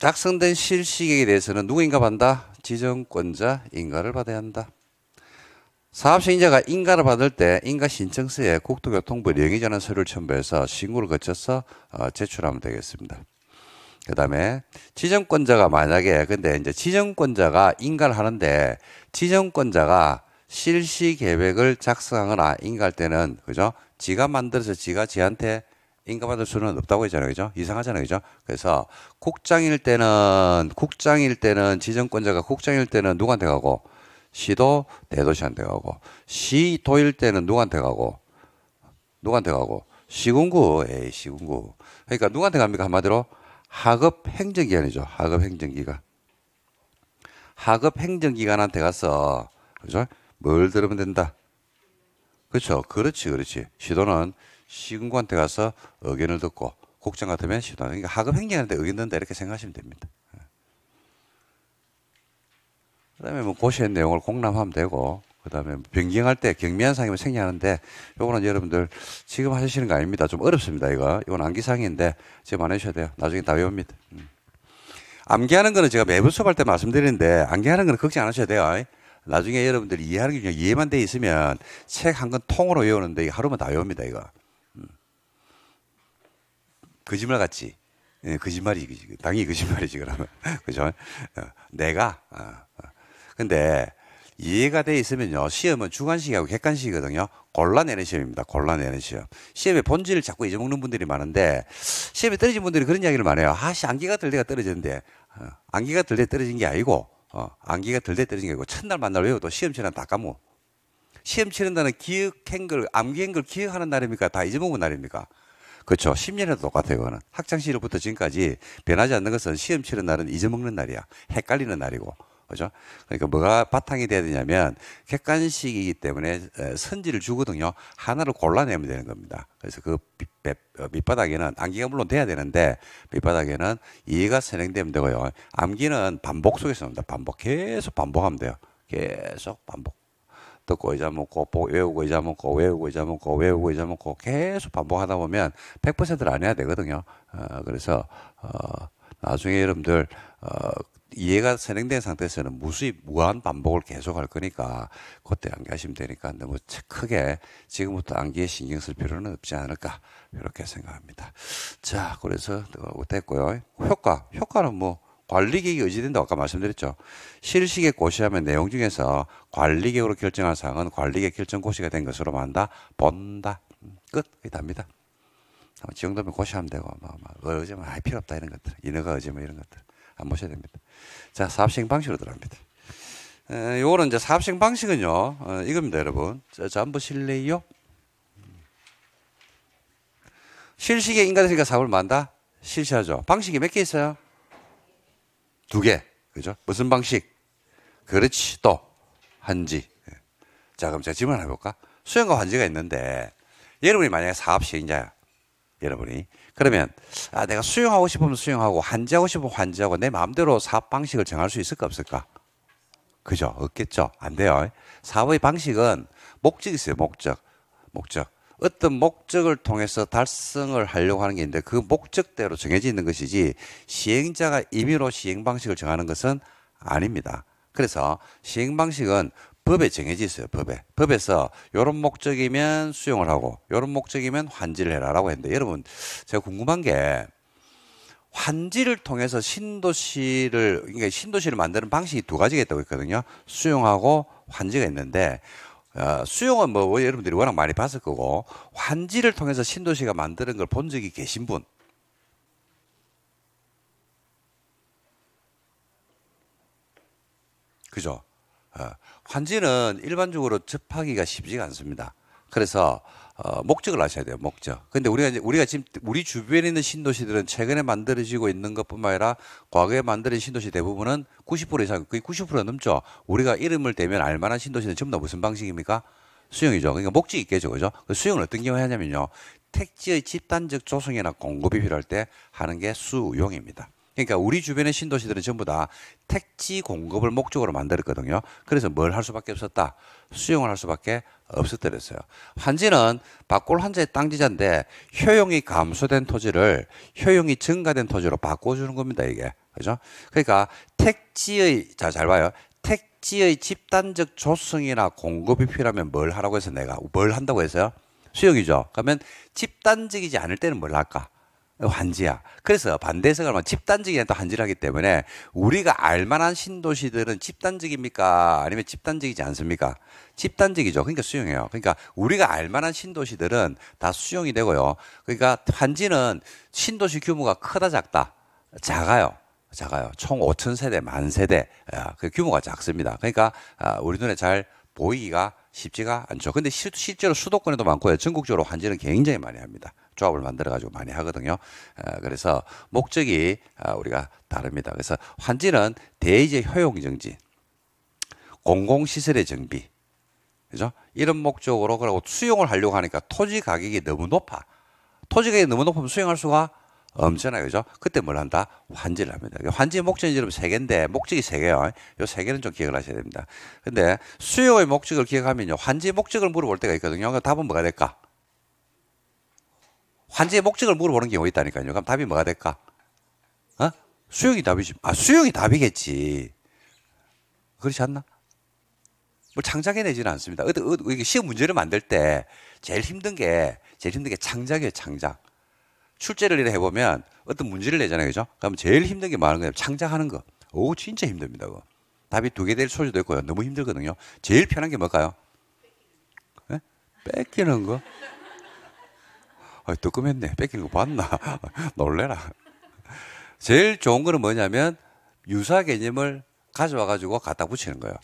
작성된 실시계에 대해서는 누구인가 받다 지정권자, 인가를 받아야 한다. 사업시행자가 인가를 받을 때 인가 신청서에 국토교통부 영의전환 서류를 첨부해서 신고를 거쳐서 어, 제출하면 되겠습니다. 그다음에 지정권자가 만약에 근데 이제 지정권자가 인가를 하는데 지정권자가 실시 계획을 작성하거나 인가할 때는 그죠? 지가 만들어서 지가 지한테 인가받을 수는 없다고 했잖아요. 그죠? 이상하잖아요. 그죠? 그래서 국장일 때는 국장일 때는 지정권자가 국장일 때는 누구한테 가고 시도 대도시한테 가고 시도일 때는 누구한테 가고 누구한테 가고 시군구 에이 시군구 그러니까 누구한테 갑니까 한마디로 하급 행정기관이죠. 하급 행정기관. 하급 행정기관한테 가서 그죠? 뭘 들으면 된다. 그렇죠. 그렇지, 그렇지. 시도는 시군구한테 가서 의견을 듣고 국장 같으면 시도. 그러니까 하급 행정한테 의견 듣는다 이렇게 생각하시면 됩니다. 예. 그다음에 뭐 고시의 내용을 공람하면 되고 그다음에 변경할 때 경미한 상이면 생략하는데 요거는 여러분들 지금 하시는 거 아닙니다. 좀 어렵습니다. 이거 이건 암기상인데 지금 안 하셔야 돼요. 나중에 다 외웁니다. 음. 암기하는 거는 제가 매번 수업할 때 말씀드리는데 암기하는 거는 걱정 안하셔도 돼요. 나중에 여러분들이 이해하는 게 중요. 이해만 돼 있으면 책 한 권 통으로 외우는데 하루만 다 외웁니다. 이거 음. 거짓말 같지. 예, 거짓말이지. 그지. 당연히 거짓말이지 그러면 [LAUGHS] 그죠? 어, 내가. 어, 어. 근데 이해가 돼 있으면요. 시험은 주관식하고 객관식이거든요. 골라내는 시험입니다. 골라내는 시험. 시험의 본질을 자꾸 잊어먹는 분들이 많은데 시험에 떨어진 분들이 그런 이야기를 많아요. 아씨 안개가 들대가 떨어졌는데 어, 안개가 들대 떨어진 게 아니고 어, 안개가 들대 떨어진 게 아니고 첫날 만날 외워도 시험 치는 다 까먹어. 시험 치는 다는 기억한 걸 암기한 걸 기억하는 날입니까? 다 잊어먹은 날입니까? 그렇죠. 10년에도 똑같아요. 그거는. 학창시절부터 지금까지 변하지 않는 것은 시험 치는 날은 잊어먹는 날이야. 헷갈리는 날이고. 그죠? 그러니까 뭐가 바탕이 돼야 되냐면 객관식이기 때문에 선지를 주거든요. 하나를 골라내면 되는 겁니다. 그래서 그 어, 밑바닥에는 암기가 물론 돼야 되는데 밑바닥에는 이해가 선행되면 되고요. 암기는 반복 속에서 옵니다. 반복 계속 반복하면 돼요. 계속 반복. 듣고 의자 먹고 보 외우고 의자 먹고 외우고 의자 먹고 외우고 의자 먹고 계속 반복하다 보면 100%를 안 해야 되거든요. 어, 그래서 어, 나중에 여러분들 어, 이해가 선행된 상태에서는 무수히 무한 반복을 계속할 거니까 그때 암기하시면 되니까 너무 크게 지금부터 암기에 신경 쓸 필요는 없지 않을까 이렇게 생각합니다. 자, 그래서 어, 됐고요. 효과, 효과는 뭐 관리계획이 의지된다 아까 말씀드렸죠. 실시계 고시하면 내용 중에서 관리계획으로 결정한 사항은 관리계획 결정 고시가 된 것으로 만다 본다 음, 끝이 답니다. 어, 지 정도면 고시하면 되고 뭐, 뭐, 뭐 의지면 할 필요 없다 이런 것들 인허가 의지면 뭐 이런 것들. 안 보셔야 됩니다. 자, 사업식 방식으로 들어갑니다. 요거는 이제 사업식 방식은요, 어, 이겁니다, 여러분. 자, 자, 한번 실래요? 실식의 인간이 사업을 만다? 실시하죠. 방식이 몇 개 있어요? 두 개. 그죠? 무슨 방식? 그렇지. 또, 한지. 예. 자, 그럼 제가 질문 해볼까? 수연과 환지가 있는데, 여러분이 만약에 사업시행자야. 여러분이 그러면 아, 내가 수용하고 싶으면 수용하고 환자하고 싶으면 환자하고내 마음대로 사업 방식을 정할 수 있을까 없을까? 그죠? 없겠죠? 안 돼요. 사업의 방식은 목적이 있어요. 목적. 목적. 어떤 목적을 통해서 달성을 하려고 하는 게 있는데 그 목적대로 정해져 있는 것이지 시행자가 임의로 시행 방식을 정하는 것은 아닙니다. 그래서 시행 방식은 법에 정해져 있어요. 법에. 법에서 이런 목적이면 수용을 하고 이런 목적이면 환지를 해라라고 했는데 여러분 제가 궁금한 게 환지를 통해서 신도시를 그러니까 신도시를 만드는 방식이 두 가지가 있다고 했거든요. 수용하고 환지가 있는데 어, 수용은 뭐, 뭐 여러분들이 워낙 많이 봤을 거고 환지를 통해서 신도시가 만드는 걸 본 적이 계신 분 그죠? 어. 환지는 일반적으로 접하기가 쉽지가 않습니다. 그래서 어, 목적을 아셔야 돼요, 목적. 근데 우리가 이제 우리가 지금 우리 주변에 있는 신도시들은 최근에 만들어지고 있는 것뿐만 아니라 과거에 만들어진 신도시 대부분은 90% 이상, 거의 90% 넘죠. 우리가 이름을 대면 알만한 신도시는 전부 다 무슨 방식입니까? 수용이죠. 그러니까 목적이 있겠죠, 그죠? 그 수용을 어떤 경우에 하냐면요, 택지의 집단적 조성이나 공급이 필요할 때 하는 게 수용입니다. 그러니까 우리 주변의 신도시들은 전부 다 택지 공급을 목적으로 만들었거든요. 그래서 뭘 할 수밖에 없었다. 수용을 할 수밖에 없었더랬어요. 환지는 바꿀 환자의 땅지자인데 효용이 감소된 토지를 효용이 증가된 토지로 바꿔주는 겁니다. 이게 그죠? 그러니까 택지의 자 잘 봐요. 택지의 집단적 조성이나 공급이 필요하면 뭘 하라고 해서 내가 뭘 한다고 해서요? 수용이죠. 그러면 집단적이지 않을 때는 뭘 할까? 환지야. 그래서 반대해석을 하면 집단적인 또 한지라기 때문에 우리가 알만한 신도시들은 집단적입니까? 아니면 집단적이지 않습니까? 집단적이죠. 그러니까 수용해요. 그러니까 우리가 알만한 신도시들은 다 수용이 되고요. 그러니까 환지는 신도시 규모가 크다 작다 작아요. 작아요. 총 5천 세대 만 세대 아, 그 규모가 작습니다. 그러니까 아, 우리 눈에 잘 보이기가 쉽지가 않죠. 근데 시, 실제로 수도권에도 많고요. 전국적으로 환지는 굉장히 많이 합니다. 조합을 만들어 가지고 많이 하거든요. 어, 그래서 목적이 어, 우리가 다릅니다. 그래서 환지는 대의제 효용 증진 공공 시설의 정비, 그죠? 이런 목적으로 그러고 수용을 하려고 하니까 토지 가격이 너무 높아. 토지 가격이 너무 높으면 수용할 수가 엄청나게 그죠? 그때 뭘 한다? 환지를 합니다. 환지의 목적이 지금 분세 개인데 목적이 세 개요. 요세 개는 좀 기억을 하셔야 됩니다. 근데 수요의 목적을 기억하면요. 환지의 목적을 물어볼 때가 있거든요. 그럼 답은 뭐가 될까? 환지의 목적을 물어보는 경우가 있다니까요. 그럼 답이 뭐가 될까? 어? 수용이 답이지. 아, 수용이 답이겠지. 그렇지 않나? 뭘 뭐 창작해내지는 않습니다. 어디, 어디, 시험 문제를 만들 때 제일 힘든 게, 제일 힘든 게 창작이에요, 창작. 출제를 이래 해보면 어떤 문제를 내잖아요. 그죠? 그러면 제일 힘든 게 많은 거예요. 창작하는 거. 오, 진짜 힘듭니다. 그거. 답이 두 개 될 소리도 있고요. 너무 힘들거든요. 제일 편한 게 뭘까요? 네? 뺏기는 거? 아, 또끔했네 뺏기는 거 봤나? [LAUGHS] 놀래라. 제일 좋은 거는 뭐냐면 유사 개념을 가져와 가지고 갖다 붙이는 거예요.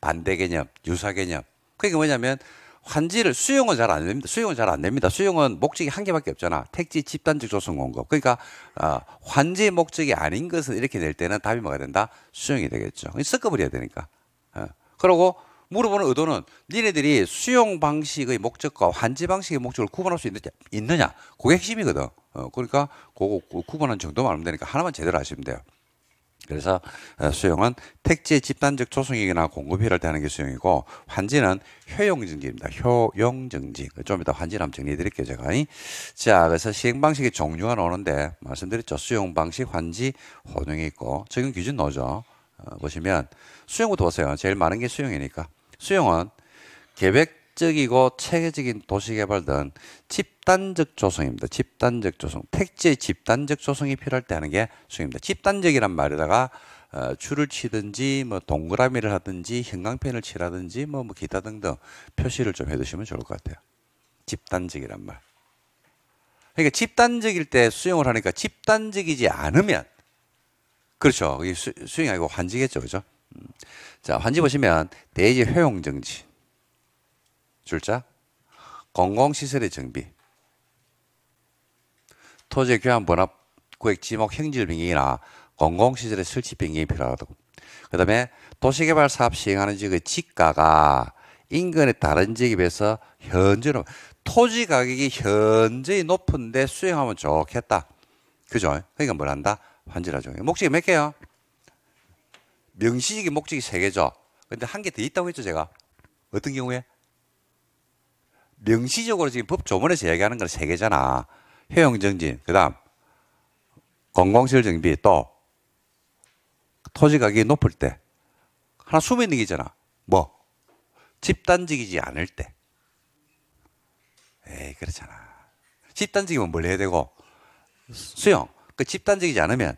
반대 개념, 유사 개념. 그게 뭐냐면 환지를 수용은 잘 안 됩니다. 수용은 잘 안 됩니다. 수용은 목적이 한 개밖에 없잖아. 택지 집단적 조성 공급. 그러니까 어, 아, 환지의 목적이 아닌 것을 이렇게 낼 때는 답이 뭐가 된다? 수용이 되겠죠. 섞어버려야 되니까. 어. 그러고 물어보는 의도는 니네들이 수용 방식의 목적과 환지 방식의 목적을 구분할 수 있느냐? 있느냐? 그게 핵심이거든. 어, 그러니까 그거 구분하는 정도만 하면 되니까 하나만 제대로 하시면 돼요. 그래서 어, 수용은 택지의 집단적 조성이나 공급이 를대하는 게 수용이고 환지는 효용증지입니다. 효용증지. 그 좀 이따 환지 남 정리해 드릴게요. 제가. 자, 그래서 시행 방식의 종류가 나오는데 말씀드렸죠. 수용 방식, 환지, 혼용이 있고 적용 기준 넣어죠. 어, 보시면 수용부터 보세요. 제일 많은 게 수용이니까. 수용은 계획 계적이고 체계적인 도시개발 등 집단적 조성입니다. 집단적 조성. 택지의 집단적 조성이 필요할 때 하는 게 수입니다. 집단적이란 말에다가 어, 줄을 치든지 뭐 동그라미를 하든지 형광펜을 칠하든지 뭐, 뭐, 기타 등등 표시를 좀 해두시면 좋을 것 같아요. 집단적이란 말. 그러니까 집단적일 때 수용을 하니까 집단적이지 않으면 그렇죠. 수, 수용하고 환지겠죠, 그죠? 음. 자, 환지 보시면 대지 회용 정지. 줄자 공공시설의 정비 토지 교환 본합 구획 지목 형질 변경이나 공공시설의 설치 변경이 필요하다고 그 다음에 도시개발 사업 시행하는 지역의 지가가 인근의 다른 지역에 비해서 현재로 토지 가격이 현저 높은데 수행하면 좋겠다. 그죠? 그러니까 뭘 한다? 환지라죠. 목적이 몇 개요? 명시적인 목적이 세 개죠. 근데 한 개 더 있다고 했죠, 제가. 어떤 경우에? 명시적으로 지금 법 조문에서 얘기하는 건 세 개잖아. 회용정진그 다음, 건공설 정비, 또, 토지 가격이 높을 때. 하나 수면이기잖아. 뭐? 집단적이지 않을 때. 에이, 그렇잖아. 집단적이면뭘 해야 되고, 수영. 그집단적이지 않으면,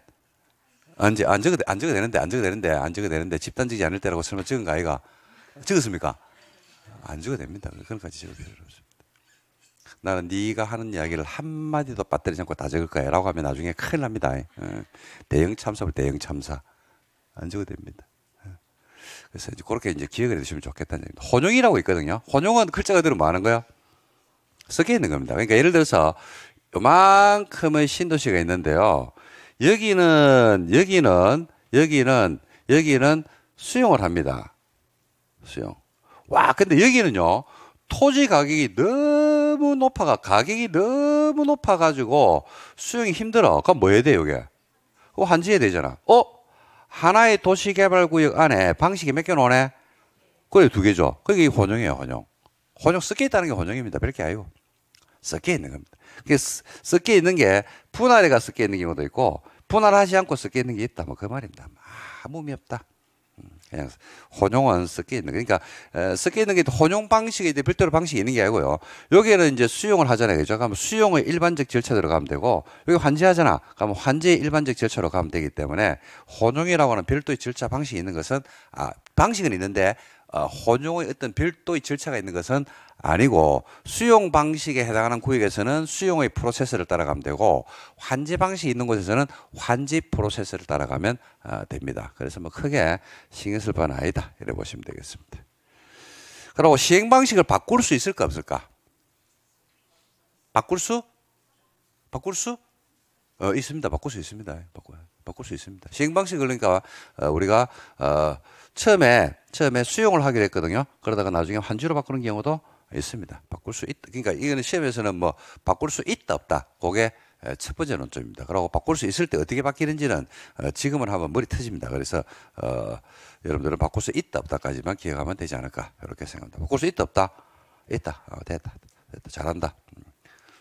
언제, 안 적어, 안 적어 되는데, 안 적어 되는데, 안 적어 되는데, 집단적이지 않을 때라고 설마 적은 거 아이가? 적었습니까? 안주가 됩니다. 그러니까 지적을 필요 없습니다. 나는 네가 하는 이야기를 한마디도 빠뜨리지 않고 다 적을 거야 라고 하면 나중에 큰일 납니다. 예. 예. 대형 참사를 대형 참사. 안주가 됩니다. 예. 그래서 이제 그렇게 이제 기억을 해주시면 좋겠다는 얘기입니다. 혼용이라고 있거든요. 혼용은 글자가 들어 뭐하는 거야? 섞여 있는 겁니다. 그러니까 예를 들어서 요만큼의 신도시가 있는데요. 여기는, 여기는, 여기는, 여기는 수용을 합니다. 수용. 와, 근데 여기는요. 토지 가격이 너무 높아가 가격이 너무 높아 가지고 수용이 힘들어. 그럼 뭐 해야 돼요, 이게? 그한지해야 되잖아. 어? 하나의 도시 개발 구역 안에 방식이 몇개 나오네. 그래 두 개죠. 그게 혼용이에요, 혼용. 혼용 섞여 있다는 게 혼용입니다. 별게 아니고. 섞여 있는 겁니다. 그게 섞여 있는 게 분할해가 섞여 있는 경우도 있고 분할하지 않고 섞여 있는 게 있다. 뭐그 말입니다. 아무 의미 없다. 그냥 혼용은 섞여 있는 그러니까 섞여 있는 게 혼용 방식에 이제 별도로 방식이 있는 게 아니고요. 여기에는 이제 수용을 하잖아요. 그죠? 그러면 수용의 일반적 절차대로 가면 되고 여기 환지하잖아. 그러면 환지의 일반적 절차로 가면 되기 때문에 혼용이라고 하는 별도의 절차 방식이 있는 것은 아 방식은 있는데 아, 혼용의 어떤 별도의 절차가 있는 것은 아니고 수용 방식에 해당하는 구역에서는 수용의 프로세스를 따라가면 되고 환지 방식이 있는 곳에서는 환지 프로세스를 따라가면 아, 됩니다. 그래서 뭐 크게 신경 쓸 바는 아니다. 이래 보시면 되겠습니다. 그리고 시행 방식을 바꿀 수 있을까 없을까? 바꿀 수? 바꿀 수? 어, 있습니다. 바꿀 수 있습니다. 바꿔, 바꿀 수 있습니다. 시행 방식 그러니까 어, 우리가 어, 처음에 처음에 수용을 하기로 했거든요. 그러다가 나중에 환주로 바꾸는 경우도 있습니다. 바꿀 수 있다. 그러니까 이거는 시험에서는 뭐 바꿀 수 있다 없다. 그게 첫 번째 논점입니다. 그리고 바꿀 수 있을 때 어떻게 바뀌는지는 어, 지금은 한번 머리 터집니다. 그래서 어, 여러분들은 바꿀 수 있다 없다까지만 기억하면 되지 않을까 이렇게 생각합니다. 바꿀 수 있다 없다 있다 어, 됐다 됐다 잘한다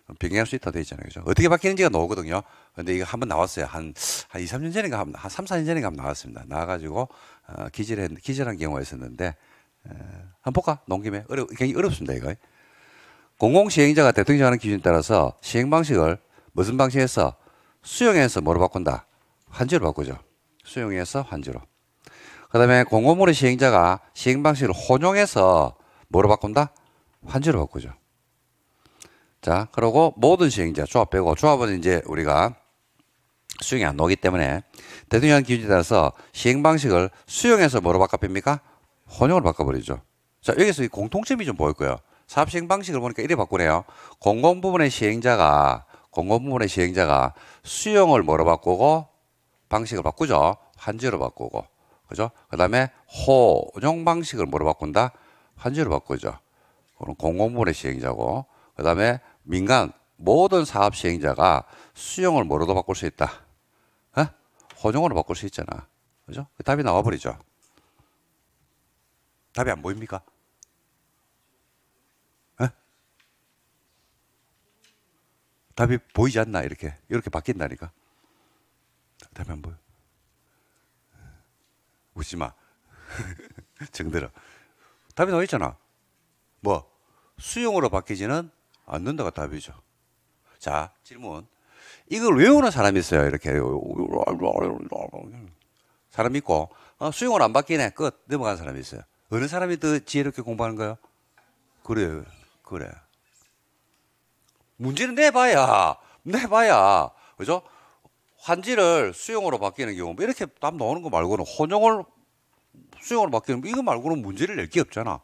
음, 변경할수 있다 되어 있잖아요. 그죠? 어떻게 바뀌는지가 나오거든요. 근데 이거 한번 나왔어요. 한, 한 2, 3년 전인가, 한, 한 3, 4년 전인가 한번 나왔습니다. 나와가지고 어, 기절한 기절한 경우가 있었는데 어, 한번 볼까? 농김에 어려, 굉장히 어렵습니다 이거. 공공 시행자가 대통령하는 기준 에 따라서 시행 방식을 무슨 방식에서 수용해서 뭐로 바꾼다? 환지로 바꾸죠. 수용해서 환지로. 그다음에 공공물의 시행자가 시행 방식을 혼용해서 뭐로 바꾼다? 환지로 바꾸죠. 자, 그러고 모든 시행자 조합 빼고 조합은 이제 우리가 수용이 안 나오기 때문에 대통령 기준에 따라서 시행 방식을 수용해서 뭐로 바꿔입니까 혼용으로 바꿔버리죠. 자, 여기서 이 공통점이 좀 보일 거예요. 사업 시행 방식을 보니까 이래 바꾸네요. 공공 부문의 시행자가 공공 부문의 시행자가 수용을 뭐로 바꾸고 방식을 바꾸죠. 한지로 바꾸고. 그죠? 그다음에 호용 방식을 뭐로 바꾼다? 한지로 바꾸죠. 그럼 공공 부문의 시행자고. 그다음에 민간 모든 사업 시행자가 수용을 뭐로도 바꿀 수 있다. 혼용으로 바꿀 수 있잖아. 그죠? 그 답이 나와버리죠. 답이 안 보입니까? 에? 답이 보이지 않나 이렇게 이렇게 바뀐다니까 답이 안 보여 웃지 마 [LAUGHS] 정들어 답이 나와 있잖아 뭐 수용으로 바뀌지는 않는다가 답이죠 자 질문 이걸 외우는 사람이 있어요. 이렇게. 사람 있고, 어, 수용을 안 바뀌네. 끝. 넘어간 사람이 있어요. 어느 사람이 더 지혜롭게 공부하는 거예요? 그래요. 그래. 문제는 내봐야, 내봐야, 그죠? 환지를 수용으로 바뀌는 경우, 뭐 이렇게 땀 나오는 거 말고는 혼용을 수용으로 바뀌는 거, 이거 말고는 문제를 낼 게 없잖아.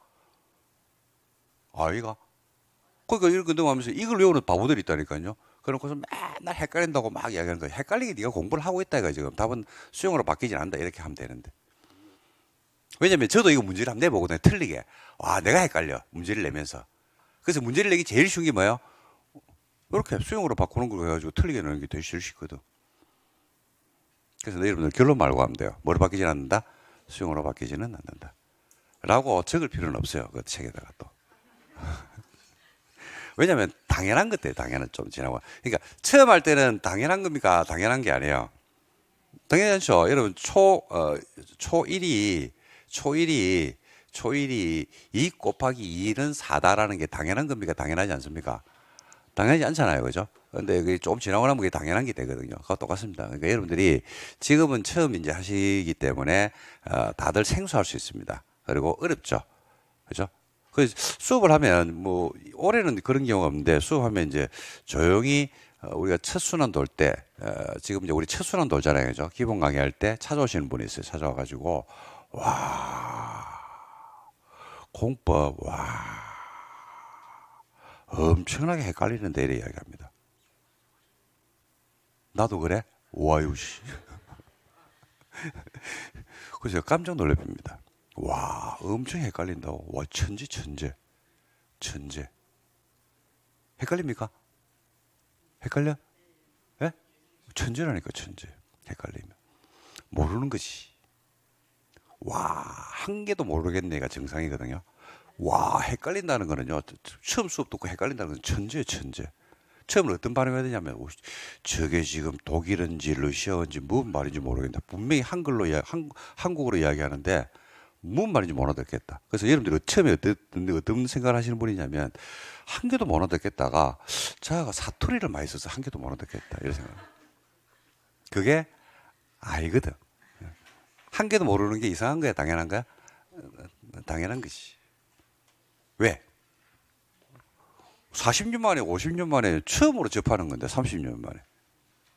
아이가? 그러니까 이런 운동하면서 이걸 외우는 바보들이 있다니까요. 그런고서 맨날 헷갈린다고 막 이야기하는 거예요. 헷갈리게 네가 공부를 하고 있다 이거 지금 답은 수용으로 바뀌진 않는다 이렇게 하면 되는데. 왜냐면 저도 이거 문제를 한번 내보거든요. 틀리게. 와 내가 헷갈려 문제를 내면서. 그래서 문제를 내기 제일 쉬운 게 뭐예요? 이렇게 수용으로 바꾸는 걸 해가지고 틀리게 내는 게 되게 제일 쉽거든. 그래서 내 여러분들 결론 말고 하면 돼요. 뭐로 바뀌진 않는다? 수용으로 바뀌지는 않는다. 라고 적을 필요는 없어요. 그 책에다가 또. 왜냐하면 당연한 것들 당연한 좀 지나고. 그러니까 처음 할 때는 당연한 겁니까? 당연한 게 아니에요. 당연하죠. 여러분 초 어, 초일이 초일이 초일이 이 곱하기 2는 4다라는 게 당연한 겁니까? 당연하지 않습니까? 당연하지 않잖아요. 그죠? 근데 그게좀 지나고 나면 그게 당연한 게 되거든요. 그거 똑같습니다. 그러니까 여러분들이 지금은 처음 이제 하시기 때문에 어, 다들 생소할 수 있습니다. 그리고 어렵죠. 그죠? 그 수업을 하면 뭐 올해는 그런 경우가 없는데 수업하면 이제 조용히 어, 우리가 첫 순환 돌때 어, 지금 이제 우리 첫 순환 돌잖아요, 그죠? 기본 강의할 때 찾아오시는 분이 있어요. 찾아와가지고 와 공법 와 엄청나게 헷갈리는데 이래 이야기합니다. 나도 그래? 와유씨. [LAUGHS] 그래서 깜짝 놀랍니다. 와, 엄청 헷갈린다고. 와, 천지, 천재. 천재. 헷갈립니까? 헷갈려? 예? 천재라니까, 천재. 헷갈리면. 모르는 거지. 와, 한 개도 모르겠네. 가 정상이거든요. 와, 헷갈린다는 거는요. 처음 수업 듣고 헷갈린다는 건 천재예요, 천재. 처음에 어떤 발음해야 되냐면 저게 지금 독일인지 러시아인지 무슨 말인지 모르겠다. 분명히 한글로 한, 한국어로 이야기하는데 뭔 말인지 못 알아듣겠다. 그래서 여러분들이 처음에 어땠 어떤 생각을 하시는 분이냐면 한 개도 못 알아듣겠다가 자가 사투리를 많이 써서 한 개도 못 알아듣겠다 이런 생각. 그게 아이거든. 한 개도 모르는 게 이상한 거야, 당연한 거야, 당연한 것이. 왜? 40년 만에, 50년 만에 처음으로 접하는 건데, 30년 만에.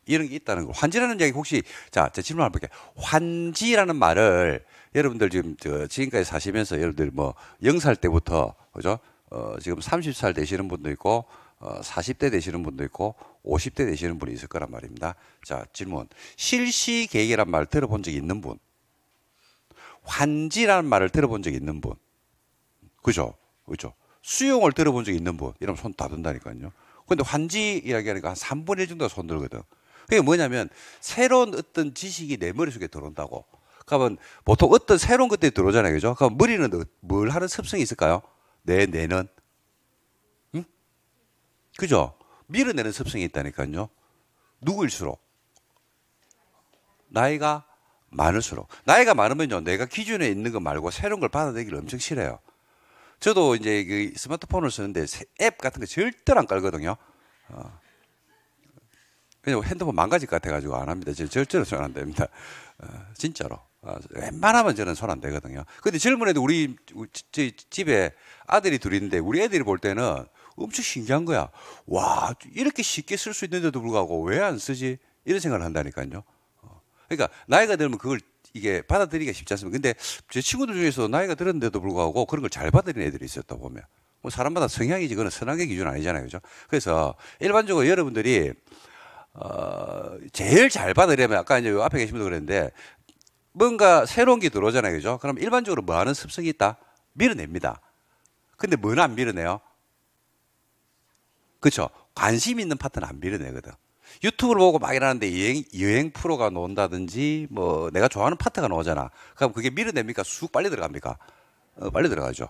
이런 게 있다는 거. 환지라는 이야기 혹시 자, 제 질문 한번 볼게요. 환지라는 말을 여러분들 지금 저 지금까지 사시면서 여러분들 뭐영살 때부터 그죠? 어, 지금 30살 되시는 분도 있고 어, 40대 되시는 분도 있고 50대 되시는 분이 있을 거란 말입니다. 자, 질문. 실시 계획이란 말 들어본 적 있는 분. 환지라는 말을 들어본 적 있는 분. 그죠? 그죠? 수용을 들어본 적 있는 분. 이러면 손 다 든다니까요. 근데 환지 이야기하니까 한 3분의 1 정도 손 들거든. 그게 뭐냐면 새로운 어떤 지식이 내 머릿속에 들어온다고. 그러면 보통 어떤 새로운 것들이 들어오잖아요. 그죠? 그럼 머리는 어, 뭘 하는 습성이 있을까요? 내 뇌는. 응? 그죠? 밀어내는 습성이 있다니까요. 누구일수록? 나이가 많을수록. 나이가 많으면요. 내가 기준에 있는 거 말고 새로운 걸 받아들이기를 엄청 싫어요. 저도 이제 그 스마트폰을 쓰는데 앱 같은 거 절대 안 깔거든요. 어. 왜냐 핸드폰 망가질 것 같아가지고 안 합니다. 저 절대로 손안 됩니다. 어, 진짜로. 어, 웬만하면 저는 손안 되거든요. 근데 젊은 애들 우리 저희 집에 아들이 둘인데 우리 애들이 볼 때는 엄청 신기한 거야. 와 이렇게 쉽게 쓸 수 있는데도 불구하고 왜 안 쓰지? 이런 생각을 한다니까요. 어. 그러니까 나이가 들면 그걸 이게 받아들이기가 쉽지 않습니다. 근데 제 친구들 중에서 나이가 들었는데도 불구하고 그런 걸 잘 받아들이는 애들이 있었다 보면. 뭐 사람마다 성향이지 그건 선악의 기준 아니잖아요. 그죠? 그래서 일반적으로 여러분들이 어, 제일 잘 받으려면 아까 이제 앞에 계신 분도 그랬는데 뭔가 새로운 게 들어오잖아요. 그죠? 그럼 일반적으로 뭐 하는 습성이 있다? 밀어냅니다. 근데 뭐는 안 밀어내요? 그렇죠? 관심 있는 파트는 안 밀어내거든. 유튜브를 보고 막이러는데 여행, 여행 프로가 나온다든지 뭐 내가 좋아하는 파트가 나오잖아. 그럼 그게 밀어냅니까? 쑥 빨리 들어갑니까? 어, 빨리 들어가죠.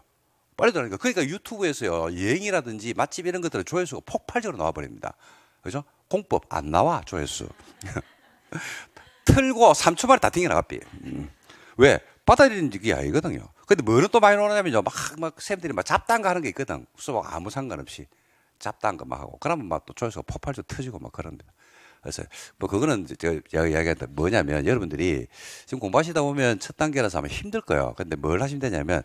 빨리 들어가니까. 그러니까 유튜브에서요. 여행이라든지 맛집 이런 것들은 조회수가 폭발적으로 나와버립니다. 그죠? 공법 안 나와 조회수. [LAUGHS] 틀고 3초 만에 다 튕겨 나갔비. 음. 왜? 받아들이는 게 아니거든요. 근데 뭐는 또 많이 나오냐면 막, 막, 쌤들이 막잡다한거 하는 게 있거든. 수업 아무 상관없이 잡다한거 막 하고. 그러면 막 또 조회수가 폭발적으로 터지고 막그런니다 그래서 뭐 그거는 제가, 제가 이야기한다. 뭐냐면 여러분들이 지금 공부하시다 보면 첫 단계라서 아마 힘들 거예요. 근데 뭘 하시면 되냐면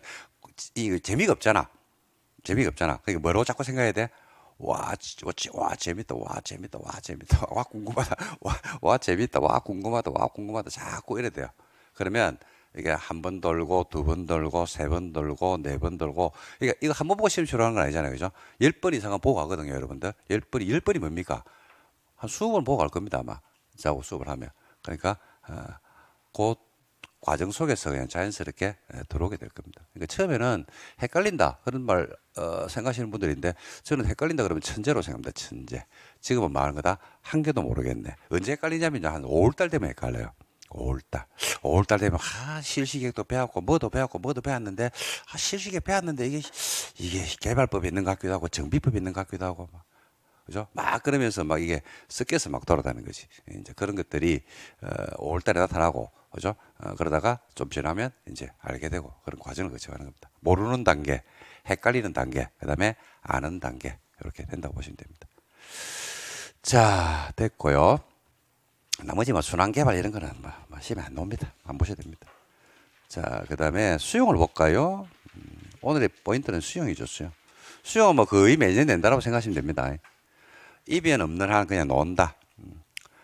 이 재미가 없잖아. 재미가 없잖아. 그러니까 뭐라고 자꾸 생각해야 돼? 와, 와 재밌다, 와 재밌다, 와 재밌다, [LAUGHS] 와 궁금하다, 와, 와 재밌다, 와 궁금하다, 와 궁금하다 자꾸 이래 돼요. 그러면 이게 한 번 돌고 두 번 돌고 세 번 돌고 네 번 돌고 그러니까 이거 한 번 보고 시험 치료하는 건 아니잖아요, 그죠? 열 번 이상은 보고 가거든요, 여러분들. 열 번이 열 번이 뭡니까? 한 수업은 보고 갈 겁니다 아마 자고 수업을 하면 그러니까 어, 곧 과정 속에서 그냥 자연스럽게 들어오게 될 겁니다. 그러니까 처음에는 헷갈린다 그런 말 어, 생각하시는 분들인데 저는 헷갈린다 그러면 천재로 생각합니다. 천재. 지금은 말하는 거다 한 개도 모르겠네. 언제 헷갈리냐면 한 5월달 되면 헷갈려요. 5월달. 5월달 되면, 아, 실시계획도 배웠고, 뭐도 배웠고, 뭐도 배웠는데, 아, 실시계획 배웠는데, 이게, 이게 개발법이 있는 것 같기도 하고, 정비법이 있는 것 같기도 하고, 막. 그죠? 막 그러면서 막 이게 섞여서 막 돌아다니는 거지. 이제 그런 것들이, 어, 5월달에 나타나고, 그죠? 어, 그러다가 좀 지나면 이제 알게 되고 그런 과정을 거쳐가는 겁니다. 모르는 단계, 헷갈리는 단계, 그 다음에 아는 단계 이렇게 된다고 보시면 됩니다. 자 됐고요. 나머지 뭐 순환 개발 이런 거는 뭐, 뭐 심히 안 나옵니다. 안보셔도 됩니다. 자그 다음에 수용을 볼까요? 음, 오늘의 포인트는 수용이죠 수용. 수용은 뭐 거의 매년 된다고 생각하시면 됩니다. 입에는 없는 한 그냥 논다.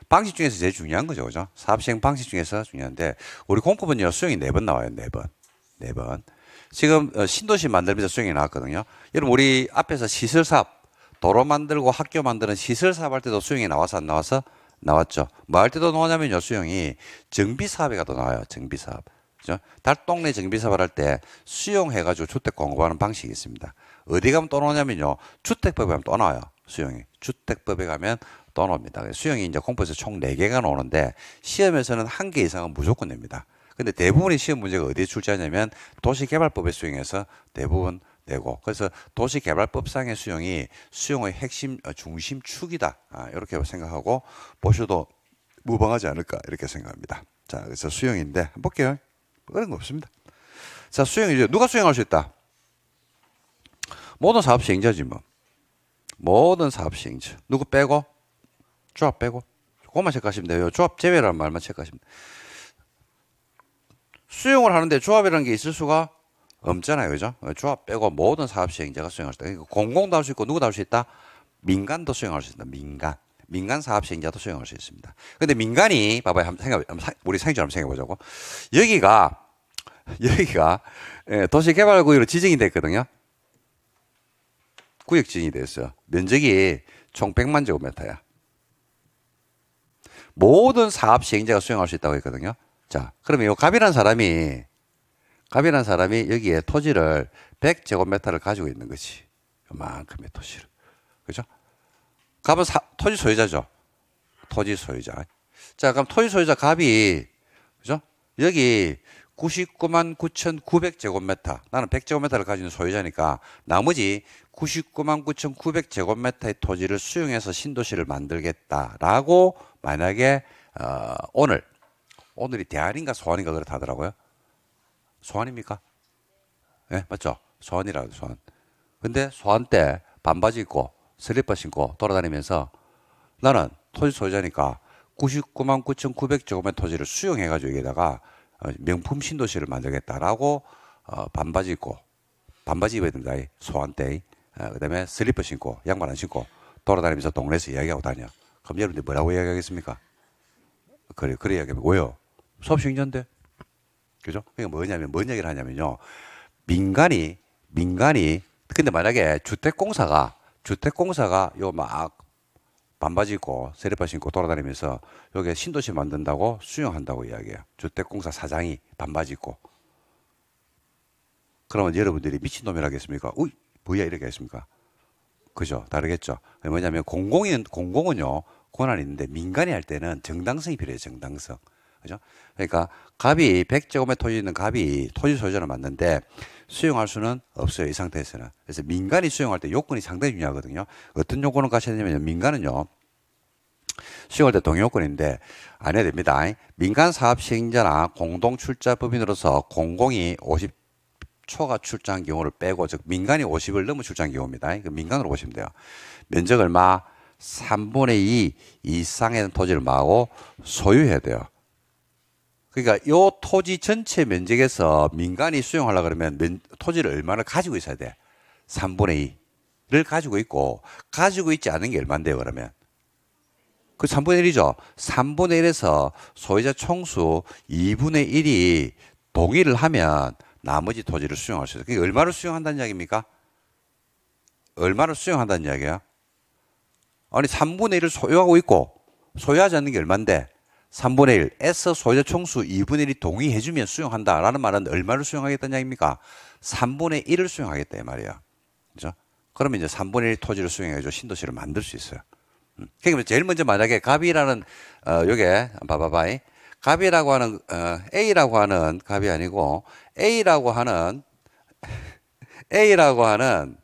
방식 중에서 제일 중요한 거죠. 그죠? 사업 시행 방식 중에서 중요한데 우리 공법은요. 수용이네 번 나와요. 네 번. 네 번. 지금 어, 신도시 만들면서 수용이 나왔거든요. 여러분 우리 앞에서 시설 사업 도로 만들고 학교 만드는 시설 사업 할 때도 수용이 나와서 안 나와서 나왔죠. 뭐 할 때도 나오냐면요. 수용이 정비 사업에 가도 나와요. 정비 사업. 달동네 정비 사업을 할 때 수용해 가지고 주택 공급하는 방식이 있습니다. 어디 가면 또 나오냐면요. 주택법에 가면 또 나와요. 수용이. 주택법에 가면 떠납니다 수영이 이제 공부에서 총 4개가 나오는데 시험에서는 1개 이상은 무조건 냅니다. 근데 대부분의 시험 문제가 어디에 출제하냐면 도시개발법에수용해서 대부분 내고 그래서 도시개발법상의 수용이 수용의 핵심 어, 중심축이다 아, 이렇게 생각하고 보셔도 무방하지 않을까 이렇게 생각합니다. 자 그래서 수용인데 볼게요. 그런 거 없습니다. 자 수용이죠. 누가 수용할 수 있다? 모든 사업 시행자지 뭐. 모든 사업 시행자. 누구 빼고? 조합 빼고 조금만 체크하시면 돼요. 조합 제외라는 말만 체크하시면 돼 수용을 하는데 조합이라는 게 있을 수가 없잖아요. 그죠? 조합 빼고 모든 사업 시행자가 수용할 수 있다. 그러니까 공공도 할 수 있고 누구도 할 수 있다. 민간도 수용할 수 있다. 민간. 민간 사업 시행자도 수용할 수 있습니다. 근데 민간이 봐봐요. 한번 생각 우리 생존 한번 생각해 보자고. 여기가 여기가 예, 도시개발구역으로 지정이 됐거든요. 구역 지정이 됐어요. 면적이 총 100만 제곱미터야. 모든 사업 시행자가 수용할 수 있다고 했거든요. 자, 그러면 이 갑이라는 사람이 갑이라는 사람이 여기에 토지를 100제곱미터를 가지고 있는 거지. 이만큼의 토지를. 그죠? 갑은 사, 토지 소유자죠. 토지 소유자. 자, 그럼 토지 소유자 갑이 그죠? 여기 99만 9,900제곱미터. 나는 100제곱미터를 가지는 소유자니까 나머지 99만 9,900제곱미터의 토지를 수용해서 신도시를 만들겠다라고 만약에 어, 오늘 오늘이 대안인가 소환인가 그렇다더라고요. 소환입니까? 예, 네, 맞죠? 소환이라고 소환. 근데 소환 때 반바지 입고 슬리퍼 신고 돌아다니면서 나는 토지 소유자니까 99만 9,900제곱의 토지를 수용해가지고 여기다가 어, 명품 신도시를 만들겠다라고 어, 반바지 입고 반바지 입어야 된다. 소환 때. 어, 그다음에 슬리퍼 신고 양말 안 신고 돌아다니면서 동네에서 이야기하고 다녀. 그럼 여러분들 뭐라고 이야기하겠습니까? 그래, 그래 이야기하고요. 수업식 인자인데. 그죠? 그러니까 뭐냐면, 뭔 얘기를 하냐면요. 민간이, 민간이, 근데 만약에 주택공사가, 주택공사가 요 막 반바지 입고 세리파 신고 돌아다니면서 여기 신도시 만든다고 수용한다고 이야기해요. 주택공사 사장이 반바지 입고. 그러면 여러분들이 미친놈이라겠습니까? 우이 뭐야 이렇게 했습니까? 그죠? 다르겠죠? 뭐냐면 공공인, 공공은요, 권한이 있는데 민간이 할 때는 정당성이 필요해요. 정당성. 그죠? 그러니까 갑이 100제곱에 토지 있는 갑이 토지 소유자는 맞는데 수용할 수는 없어요. 이 상태에서는. 그래서 민간이 수용할 때 요건이 상당히 중요하거든요. 어떤 요건을 갖춰야 되냐면 민간은요. 수용할 때 동의 요건인데 안 해야 됩니다. 민간 사업 시행자나 공동 출자 법인으로서 공공이 50초가 출장 경우를 빼고 즉 민간이 50을 넘어 출장 경우입니다. 그 민간으로 보시면 돼요. 면적 얼마? 3분의 2 이상의 토지를 마고 소유해야 돼요. 그러니까 요 토지 전체 면적에서 민간이 수용하려 그러면 면, 토지를 얼마나 가지고 있어야 돼? 3분의 2를 가지고 있고 가지고 있지 않은 게 얼마인데요, 그러면? 그 3분의 1이죠. 3분의 1에서 소유자 총수 2분의 1이 동의를 하면 나머지 토지를 수용할 수 있어요. 그게 얼마를 수용한다는 이야기입니까? 얼마를 수용한다는 이야기야? 아니 3분의 1을 소유하고 있고 소유하지 않는 게얼마인데 3분의 1 S 소유자 총수 2분의 1이 동의해주면 수용한다라는 말은 얼마를 수용하겠다는 얘기입니까? 3분의 1을 수용하겠다 이 말이야. 그죠? 그러면 이제 3분의 1 토지를 수용해줘 신도시를 만들 수 있어요. 음. 그러니까 제일 먼저 만약에 갑이라는 어 요게 바바바이 갑이라고 하는 어, A라고 하는 갑이 아니고 A라고 하는 [LAUGHS] A라고 하는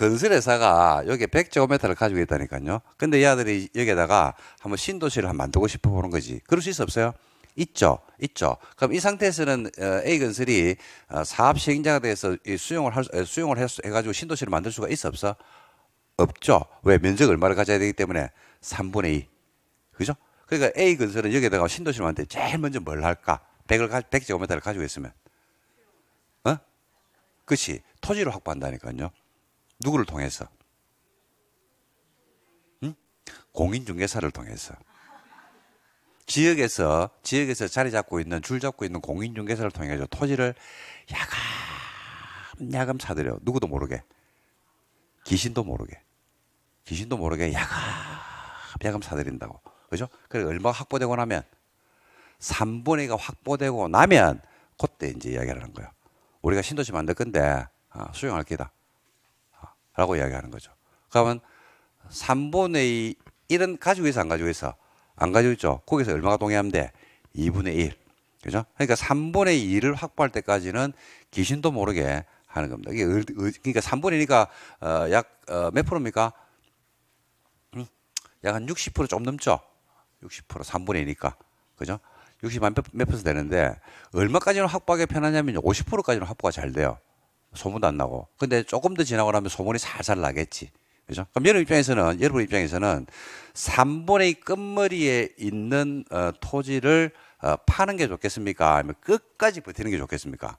건설회사가 여기 100제곱미터를 가지고 있다니까요. 근데 이 아들이 여기에다가 한번 신도시를 한번 만들고 싶어 보는 거지. 그럴 수 있어 없어요? 있죠. 있죠. 그럼 이 상태에서는 어, A 건설이 어, 사업 시행자가 돼서 수용을 할, 수용을 해가지고 신도시를 만들 수가 있어 없어? 없죠. 왜? 면적 얼마를 가져야 되기 때문에 3분의 2. 그죠? 그러니까 A 건설은 여기에다가 신도시를 만들 때 제일 먼저 뭘 할까? 100을, 100제곱미터를 가지고 있으면. 어? 그치. 토지를 확보한다니까요. 누구를 통해서? 응? 공인중개사를 통해서. 지역에서 지역에서 자리 잡고 있는 줄 잡고 있는 공인중개사를 통해서 토지를 야금 야금 사들여 누구도 모르게 귀신도 모르게 귀신도 모르게 야금 야금 사들인다고 그죠? 그래 얼마 확보되고 나면 3분의 2가 확보되고 나면 그때 이제 이야기를 하는 거예요. 우리가 신도시 만들 건데 아, 수용할 게다 라고 이야기하는 거죠. 그러면 3분의 2, 1은 가지고 있어, 안 가지고 있어? 안 가지고 있죠. 거기서 얼마가 동의하면 돼? 2분의 1. 그죠? 그러니까 3분의 2를 확보할 때까지는 귀신도 모르게 하는 겁니다. 이게 그러니까 3분이니까 어, 약몇 어, 프로입니까? 음, 약한 60%좀 넘죠. 60% 3분이니까 그죠? 60만 몇, 몇 퍼센트 되는데 얼마까지는 확보하기 편하냐면 50%까지는 확보가 잘 돼요. 소문도 안 나고. 근데 조금 더 지나고 나면 소문이 살살 나겠지. 그죠? 그럼 여러분 입장에서는, 여러분 입장에서는 3분의 끝머리에 있는 어, 토지를 어, 파는 게 좋겠습니까? 아니면 끝까지 버티는 게 좋겠습니까?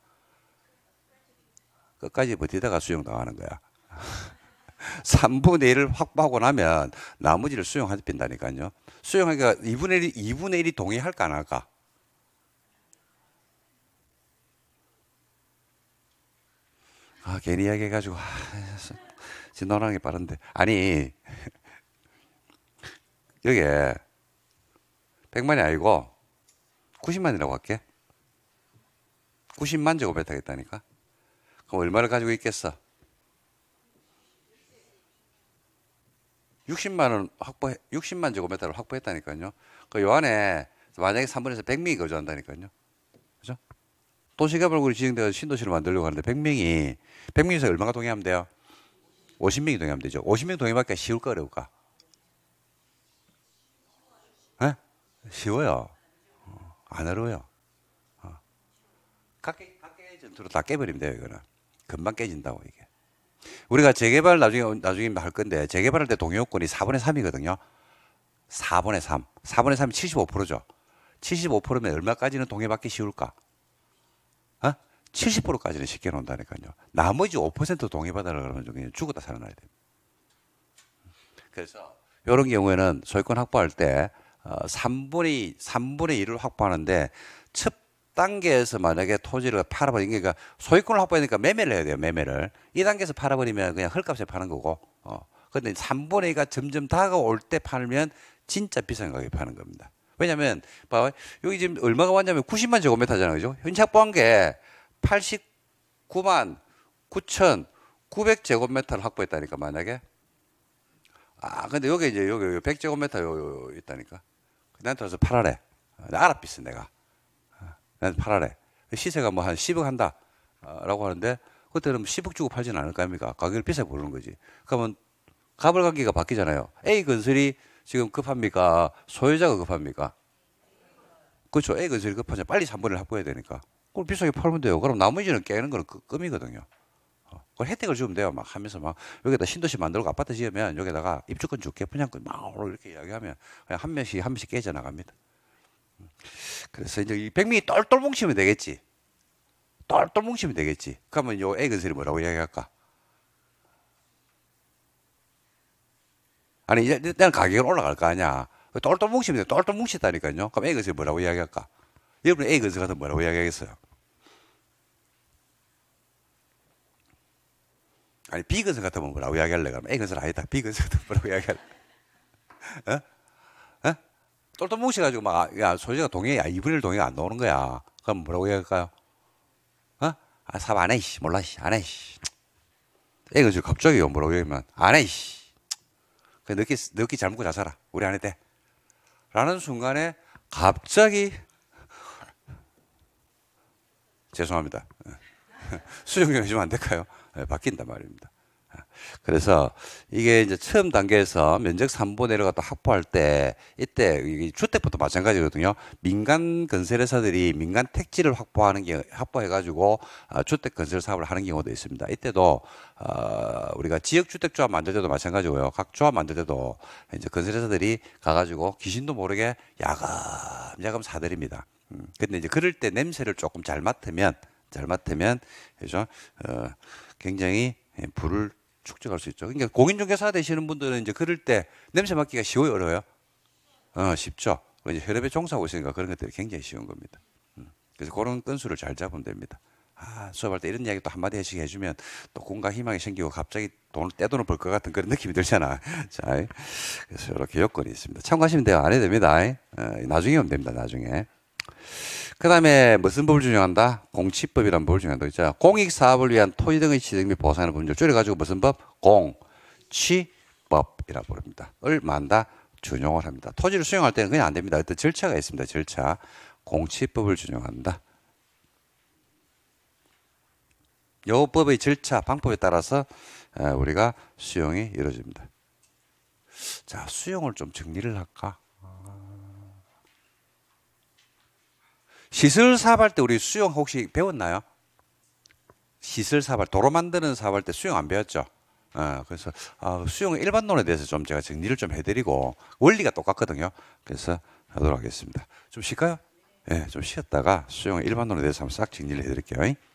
끝까지 버티다가 수용당하는 거야. 3분의 [LAUGHS] 1을 확보하고 나면 나머지를 수용하게 된다니까요. 수용하기가 2분의 1, 2분의 1이 동의할까 안 할까? 아 괜히 이야기해가지고 아, 진도하는 빠른데 아니 [LAUGHS] 여기에 100만이 아니고 90만이라고 할게 90만 제곱에타겠다니까 그럼 얼마를 가지고 있겠어 60만은 확보해 60만 제곱에터를 확보했다니까요 그 요 안에 만약에 3분에서 1 0 0미이 거주한다니까요 도시개발구역이 지정돼서 신도시를 만들려고 하는데 100명이 100명이서 얼마가 동의하면 돼요? 50명이 동의하면 되죠. 50명 동의밖에 쉬울까 어려울까? 에? 쉬워요. 어, 안 어려워요. 어. 각계 각계 전투로 다 깨버리면 돼요 이거는. 금방 깨진다고 이게. 우리가 재개발 나중에 나중에 할 건데 재개발할 때 동의요건이 4분의 3이거든요. 4분의 3. 4분의 3이 75%죠. 75%면 얼마까지는 동의받기 쉬울까? 70%까지는 쉽게 논다니까요. 나머지 5% 동의받으라 그러면 그냥 죽었다 살아나야 됩니다. 그래서 이런 경우에는 소유권 확보할 때 3분의 어, 3분의 1을 확보하는데 첫 단계에서 만약에 토지를 팔아버린 게 그러니까 소유권을 확보하니까 매매를 해야 돼요. 매매를 이단계에서 팔아버리면 그냥 헐값에 파는 거고 어. 근데 3분의 2가 점점 다가올 때 팔면 진짜 비싼 가격에 파는 겁니다. 왜냐면 봐요. 여기 지금 얼마가 왔냐면 90만 제곱미터잖아요. 그죠? 현착 보한 게 89만 9천 900제곱미터를 확보했다니까 만약에 아 근데 여기 이제 여기 100제곱미터 요, 요 있다니까 나한테 와서 팔아래 알아비스 내가 난 팔아래 시세가 뭐 한 10억 한다 어, 라고 하는데 그때는 10억 주고 팔지는 않을 거 아닙니까 가격을 비싸 보는 거지 그러면 가불 관계가 바뀌잖아요 A 건설이 지금 급합니까 소유자가 급합니까 그렇죠 A 건설이 급하죠 빨리 3분을 확보해야 되니까 그걸 비싸게 팔면 돼요. 그럼 나머지는 깨는 거는 금이거든요. 그 어, 그걸 혜택을 주면 돼요. 막 하면서 막 여기다 신도시 만들고 아파트 지으면 여기다가 입주권 줄게 분양권 막 그 이렇게 이야기하면 그냥 한 명씩 한 명씩 깨져 나갑니다. 음. 그래서 이제 이 백명이 똘똘 뭉치면 되겠지. 똘똘 뭉치면 되겠지. 그러면 요 애근슬이 뭐라고 이야기할까? 아니 이제 일단 가격은 올라갈 거 아니야. 똘똘 뭉치면 돼. 똘똘 뭉치다니까요. 그럼 애근슬이 뭐라고 이야기할까? 여러분 A 근처 가서 뭐라고 이야기하겠어요? 아니 B 근처 같으면 뭐라고 이야기할래? 그럼 A 근처 아니다. B 근처 같으면 뭐라고 이야기할래? 어? 어? 똘똘 뭉쳐가지고 막, 아, 야, 소재가 동의야. 2분의 동의가 안 나오는 거야. 그럼 뭐라고 이야할까요 어? 아, 사업 안 해, 씨. 몰라, 씨. 안 해, 씨. A 근처 갑자기 뭐라고 이기하면안 해, 씨. 그, 너끼, 너끼 잘 먹고 잘 살아. 우리 안 해대. 라는 순간에 갑자기 죄송합니다. 예. [LAUGHS] 수정경 해주면 안 될까요? 네, 바뀐단 말입니다. 예. 그래서 이게 이제 처음 단계에서 면적 3보 내려갔다 확보할 때 이때 주택부터 마찬가지거든요. 민간 건설회사들이 민간 택지를 확보하는 게 확보해가지고 아, 주택 건설 사업을 하는 경우도 있습니다. 이때도 어, 우리가 지역 주택 조합 만들 때도 마찬가지고요. 각 조합 만들 때도 이제 건설회사들이 가가지고 귀신도 모르게 야금 야금 사들입니다. 음, 근데 이제 그럴 때 냄새를 조금 잘 맡으면 잘 맡으면 그죠? 어, 굉장히 예, 불을 축적할 수 있죠. 그러니까 공인중개사 되시는 분들은 이제 그럴 때 냄새 맡기가 쉬워요, 어려요? 어, 쉽죠. 이제 혈압에 종사하고 있으니까 그런 것들이 굉장히 쉬운 겁니다. 음. 그래서 그런 건수를 잘 잡으면 됩니다. 아, 수업할 때 이런 이야기 또 한마디 해씩 해주면 또 공과 희망이 생기고 갑자기 돈을 떼돈을 벌 것 같은 그런 느낌이 들잖아. [LAUGHS] 자, 그래서 이렇게 요건이 있습니다. 참고하시면 돼요. 안 해도 됩니다. 어, 나중에 오면 됩니다. 나중에. 그 다음에 무슨 법을 준용한다? 공치법이라는 법을 준용한다. 그죠? 공익사업을 위한 토지 등의 취정및 보상의 범위를 줄여가지고 무슨 법? 공치법이라고 부릅니다. 을 만다 준용을 합니다. 토지를 수용할 때는 그냥 안 됩니다. 어떤 절차가 있습니다. 절차. 공치법을 준용한다. 요 법의 절차, 방법에 따라서 우리가 수용이 이루어집니다. 자, 수용을 좀 정리를 할까? 시설 사업할 때 우리 수영 혹시 배웠나요? 시설 사업 도로 만드는 사업할 때 수영 안 배웠죠? 어, 그래서 아, 수영 일반론에 대해서 좀 제가 정리를 좀 해드리고 원리가 똑같거든요. 그래서 하도록 하겠습니다. 좀 쉴까요? 예, 네, 좀 쉬었다가 수영 일반론에 대해서 한번 싹 정리를 해드릴게요.